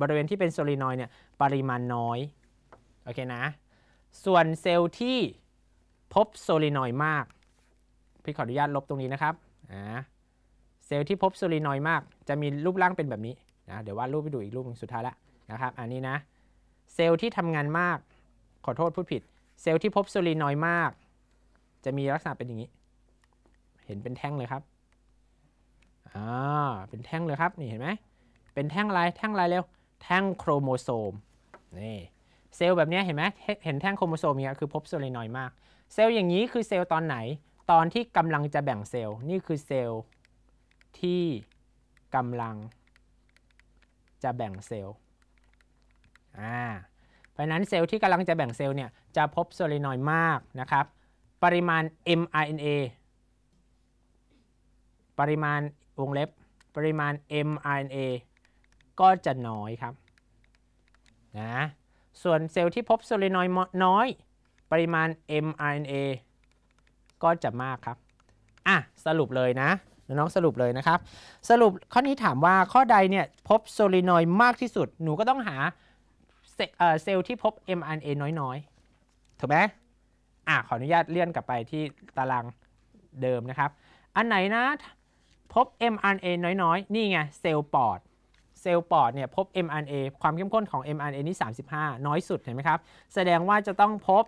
บริเวณที่เป็นโซลินอยเนี่ยปริมาณน้อยโอเคนะ ส่วนเซลล์ที่พบโซลินอยมาก พี่ขออนุญาตลบตรงนี้นะครับอ่าเซลล์ที่พบโซลินอยมาก จะมีรูปร่างเป็นแบบนี้นะเดี๋ยววาดรูปไปดูอีกรูปนึงสุดท้ายละนะครับ อันนี้นะ เซลล์ที่ทำงานมาก ขอโทษพูดผิด เซลล์ที่พบโซลินอยมาก จะมีลักษณะเป็นอย่างนี้ เห็นเป็นแท่งเลยครับ อ่า เป็นแท่งเลยครับ นี่เห็นไหม เป็นแท่งลายแท่งลายเร็ว แท่งโครโมโซม นี่เซลล์แบบนี้เห็นไหมเห็นแท่งโครโมโซมเนี่ยคือพบโซเลนอยมาก เซลล์อย่างนี้คือเซลล์ตอนไหน ตอนที่กำลังจะแบ่งเซลล์ นี่คือเซลล์ที่กำลัง จะแบ่งเซลล์ อ่าเพราะนั้นเซลล์ที่กำลังจะแบ่งเซลล์เนี่ย จะพบโซเลนอยมากนะครับ ปริมาณ mRNA ปริมาณวงเล็บ ปริมาณ mRNA ก็จะน้อยครับ นะส่วนเซลล์ที่พบโซลินอยน้อย ปริมาณ mRNA ก็จะมากครับ อ่ะ สรุปเลยนะน้องสรุปเลยนะครับ สรุปข้อนี้ถามว่าข้อใดเนี่ย พบโซลินอยมากที่สุด หนูก็ต้องหาเซลล์ที่พบ mRNA น้อยๆ ถูกไหมอ่ะ ขออนุญาตเลื่อนกลับไปที่ตารางเดิมนะครับ อันไหนนะพบ mRNA น้อยๆ นี่ไงเซลล์ปอดเซลล์ปอดเนี่ยพบ mRNA ความเข้มข้นของ mRNA นี่ 35 น้อยสุดเห็นไหมครับแสดงว่าจะต้องพบ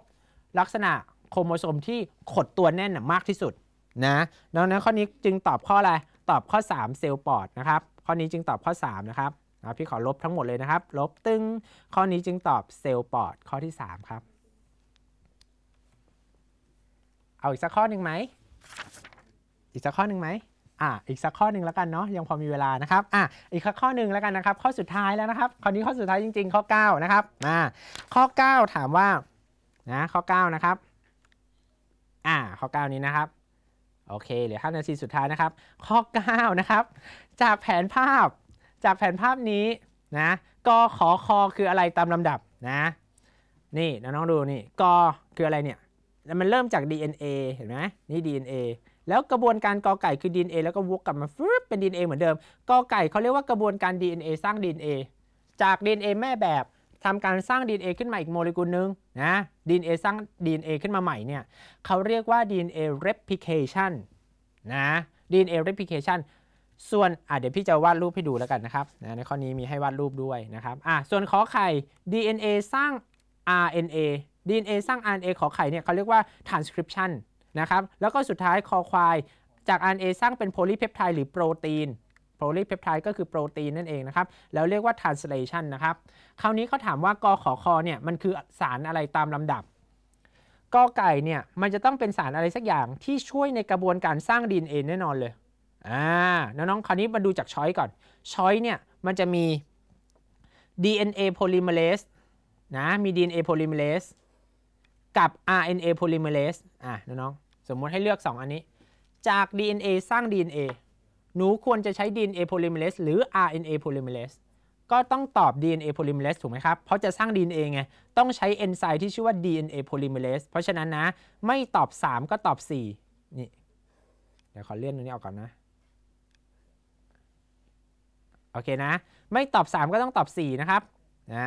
ลักษณะโครโมโซมที่ขดตัวแน่นมากที่สุดนะดังนั้นข้อนี้จึงตอบข้ออะไรตอบข้อ3เซลล์ปอดนะครับข้อนี้จึงตอบข้อ3นะครับพี่ขอลบทั้งหมดเลยนะครับ ลบตึ้งข้อนี้จึงตอบเซลล์ปอดข้อที่3ครับเอาอีกสักข้อหนึ่งไหม อีกสักข้อหนึ่งไหมอ่ะ อีกสักข้อหนึ่งแล้วกันเนาะ ยังพอมีเวลานะครับ อ่ะ อีกข้อหนึ่งแล้วกันนะครับ ข้อสุดท้ายแล้วนะครับข้อนี้ข้อสุดท้ายจริง ๆข้อ 9 นะครับ อ่าข้อ9ถามว่านะข้อ9นะครับอ่าข้อ9นี้นะครับ โอเค เหลือ5นาทีสุดท้ายนะครับ ข้อ9นะครับ จากแผนภาพ จากแผนภาพนี้นะกขอคอ คืออะไรตามลำดับนะ นี่ น้องๆดูนี่ ก คืออะไรเนี่ยมันเริ่มจาก DNA เห็นไหมนี่ DNA แล้วกระบวนการกอไก่คือ DNA แล้วก็วกกลับมาฟึบเป็น DNA เหมือนเดิมกอไก่เขาเรียกว่า กระบวนการ DNA สร้าง DNA จาก DNA แม่แบบทำการสร้าง DNA ขึ้นมาอีกโมเลกุลนึงนะ DNA สร้าง DNA ขึ้นมาใหม่เนี่ยเขาเรียกว่า DNA replication นะ DNA replication ส่วนอ่ะ เดี๋ยวพี่จะวาดรูปให้ดูแล้วกันนะครับนะในข้อนี้มีให้วาดรูปด้วยนะครับอ่ะส่วนขอไข่ DNA สร้าง RNA DNA สร้าง RNA ขอไข่เนี่ยเขาเรียกว่า transcription นะครับแล้วก็สุดท้ายคอควาย จาก RNA สร้างเป็นโพลีเพปไทด์หรือโปรตีน โพลีเพปไทด์ก็คือโปรตีนนั่นเองนะครับ แล้วเรียกว่า translation นะครับคราวนี้เขาถามว่ากขอคอเนี่ยมันคือสารอะไรตามลำดับกอไก่เนี่ยมันจะต้องเป็นสารอะไรสักอย่างที่ช่วยในกระบวนการสร้าง DNA แน่นอนเลยอ่าน้องๆคราวนี้มาดูจากช้อยก่อนช้อยเนี่ยมันจะมี DNA polymerase นะ มี DNA polymerase กับ RNA polymerase อ่ะน้องๆ สมมติให้เลือก 2 อันนี้ จาก DNA สร้าง DNA หนูควรจะใช้ DNA polymerase หรือ RNA polymerase ก็ต้องตอบ DNA polymerase ถูกไหมครับ เพราะจะสร้าง DNA ไง ต้องใช้เอนไซม์ที่ชื่อว่า DNA polymerase เพราะฉะนั้นนะ ไม่ตอบ 3 ก็ตอบ4นี่เดี๋ยวขอเลื่อนตรงนี้ออกก่อนนะ โอเคนะ ไม่ตอบ 3 ก็ต้องตอบ 4 นะครับ นะ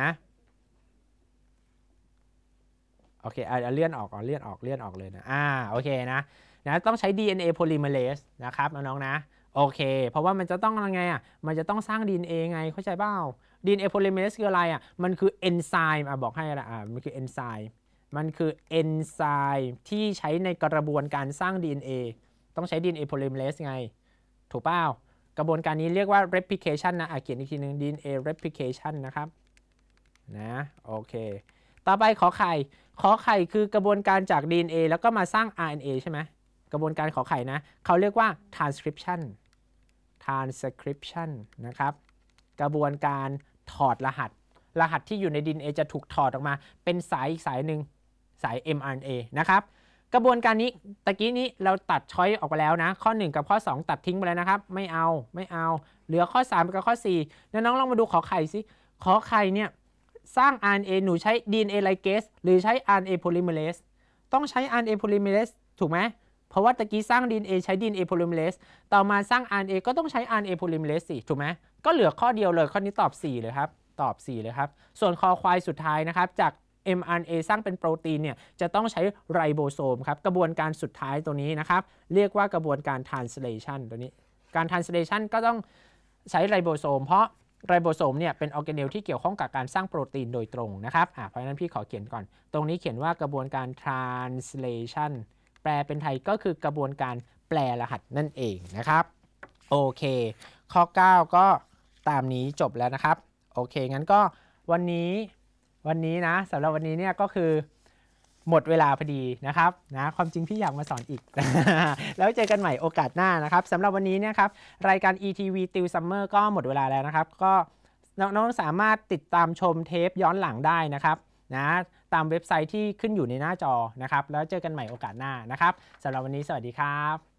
โอเคเอาเลื่อนออกเอาเลื่อนออก เลื่อนออกเลยนะ อ่า โอเคนะ นะ ต้องใช้ DNA polymerase นะครับน้องๆนะ โอเค เพราะว่ามันจะต้องยังไงอ่ะ มันจะต้องสร้าง DNA ไง เข้าใจเปล่า DNA polymerase คืออะไรอ่ะ มันคือเอนไซม์ อ่ะบอกให้ละอ่ามันคือเอนไซม์ มันคือเอนไซม์ที่ใช้ในกระบวนการสร้าง DNA ต้องใช้ DNA polymerase ไง ถูกเปล่า กระบวนการนี้เรียกว่า replication นะอ่ะเขียนอีกทีนึง DNA replication นะครับ นะ โอเคต่อไปขอไข่ขอไข่คือกระบวนการจาก DNA แล้วก็มาสร้าง RNA ใช่ไหมกระบวนการขอไข่นะเขาเรียกว่า transcription transcription นะครับกระบวนการถอดรหัสรหัสที่อยู่ใน DNA จะถูกถอดออกมาเป็นสายอีกสายหนึ่งสาย mRNA นะครับกระบวนการนี้ตะกี้นี้เราตัดช้อยออกไปแล้วนะ ข้อ1กับข้อ 2 ตัดทิ้งไปแล้วนะครับ ไม่เอาไม่เอา เหลือข้อ 3 กับข้อ4นี่น้องลองมาดูขอไข่สิขอไข่เนี่ยสร้าง RNA หนูใช้ DNA ligase หรือใช้ RNA polymerase ต้องใช้ RNA polymerase ถูกไหมเพราะว่าตะกี้สร้าง DNA ใช้ DNA polymerase ต่อมาสร้าง RNA ก็ต้องใช้ RNA polymerase สิถูกไหมก็เหลือข้อเดียวเลยข้อนี้ตอบ 4 เลยครับตอบ4เลยครับส่วนคอควายสุดท้ายนะครับจาก mRNA สร้างเป็นโปรตีนเนี่ยจะต้องใช้ไรโบโซมครับกระบวนการสุดท้ายตัวนี้นะครับเรียกว่ากระบวนการ translation ตัวนี้ การ translation ก็ต้องใช้ไรโบโซมเพราะไรโบโซมเนี่ยเป็นออร์แกเนลที่เกี่ยวข้องกับการสร้างโปรตีนโดยตรงนะครับเพราะฉะนั้นพี่ขอเขียนก่อน ตรงนี้เขียนว่ากระบวนการ translation แปลเป็นไทยก็คือกระบวนการแปลรหัสนั่นเองนะครับ โอเค ข้อ 9 ก็ตามนี้จบแล้วนะครับ โอเค งั้นก็วันนี้วันนี้นะสำหรับวันนี้เนี่ยก็คือหมดเวลาพอดีนะครับนะความจริง พี่อยากมาสอนอีก แล้วเจอกันใหม่โอกาสหน้านะครับสำหรับวันนี้เนี่ยครับรายการ ETV ติวซัมเมอร์ก็หมดเวลาแล้วนะครับ ก็น้องๆสามารถติดตามชมเทปย้อนหลังได้นะครับนะตามเว็บไซต์ที่ขึ้นอยู่ในหน้าจอนะครับ แล้วเจอกันใหม่โอกาสหน้านะครับสำหรับวันนี้สวัสดีครับ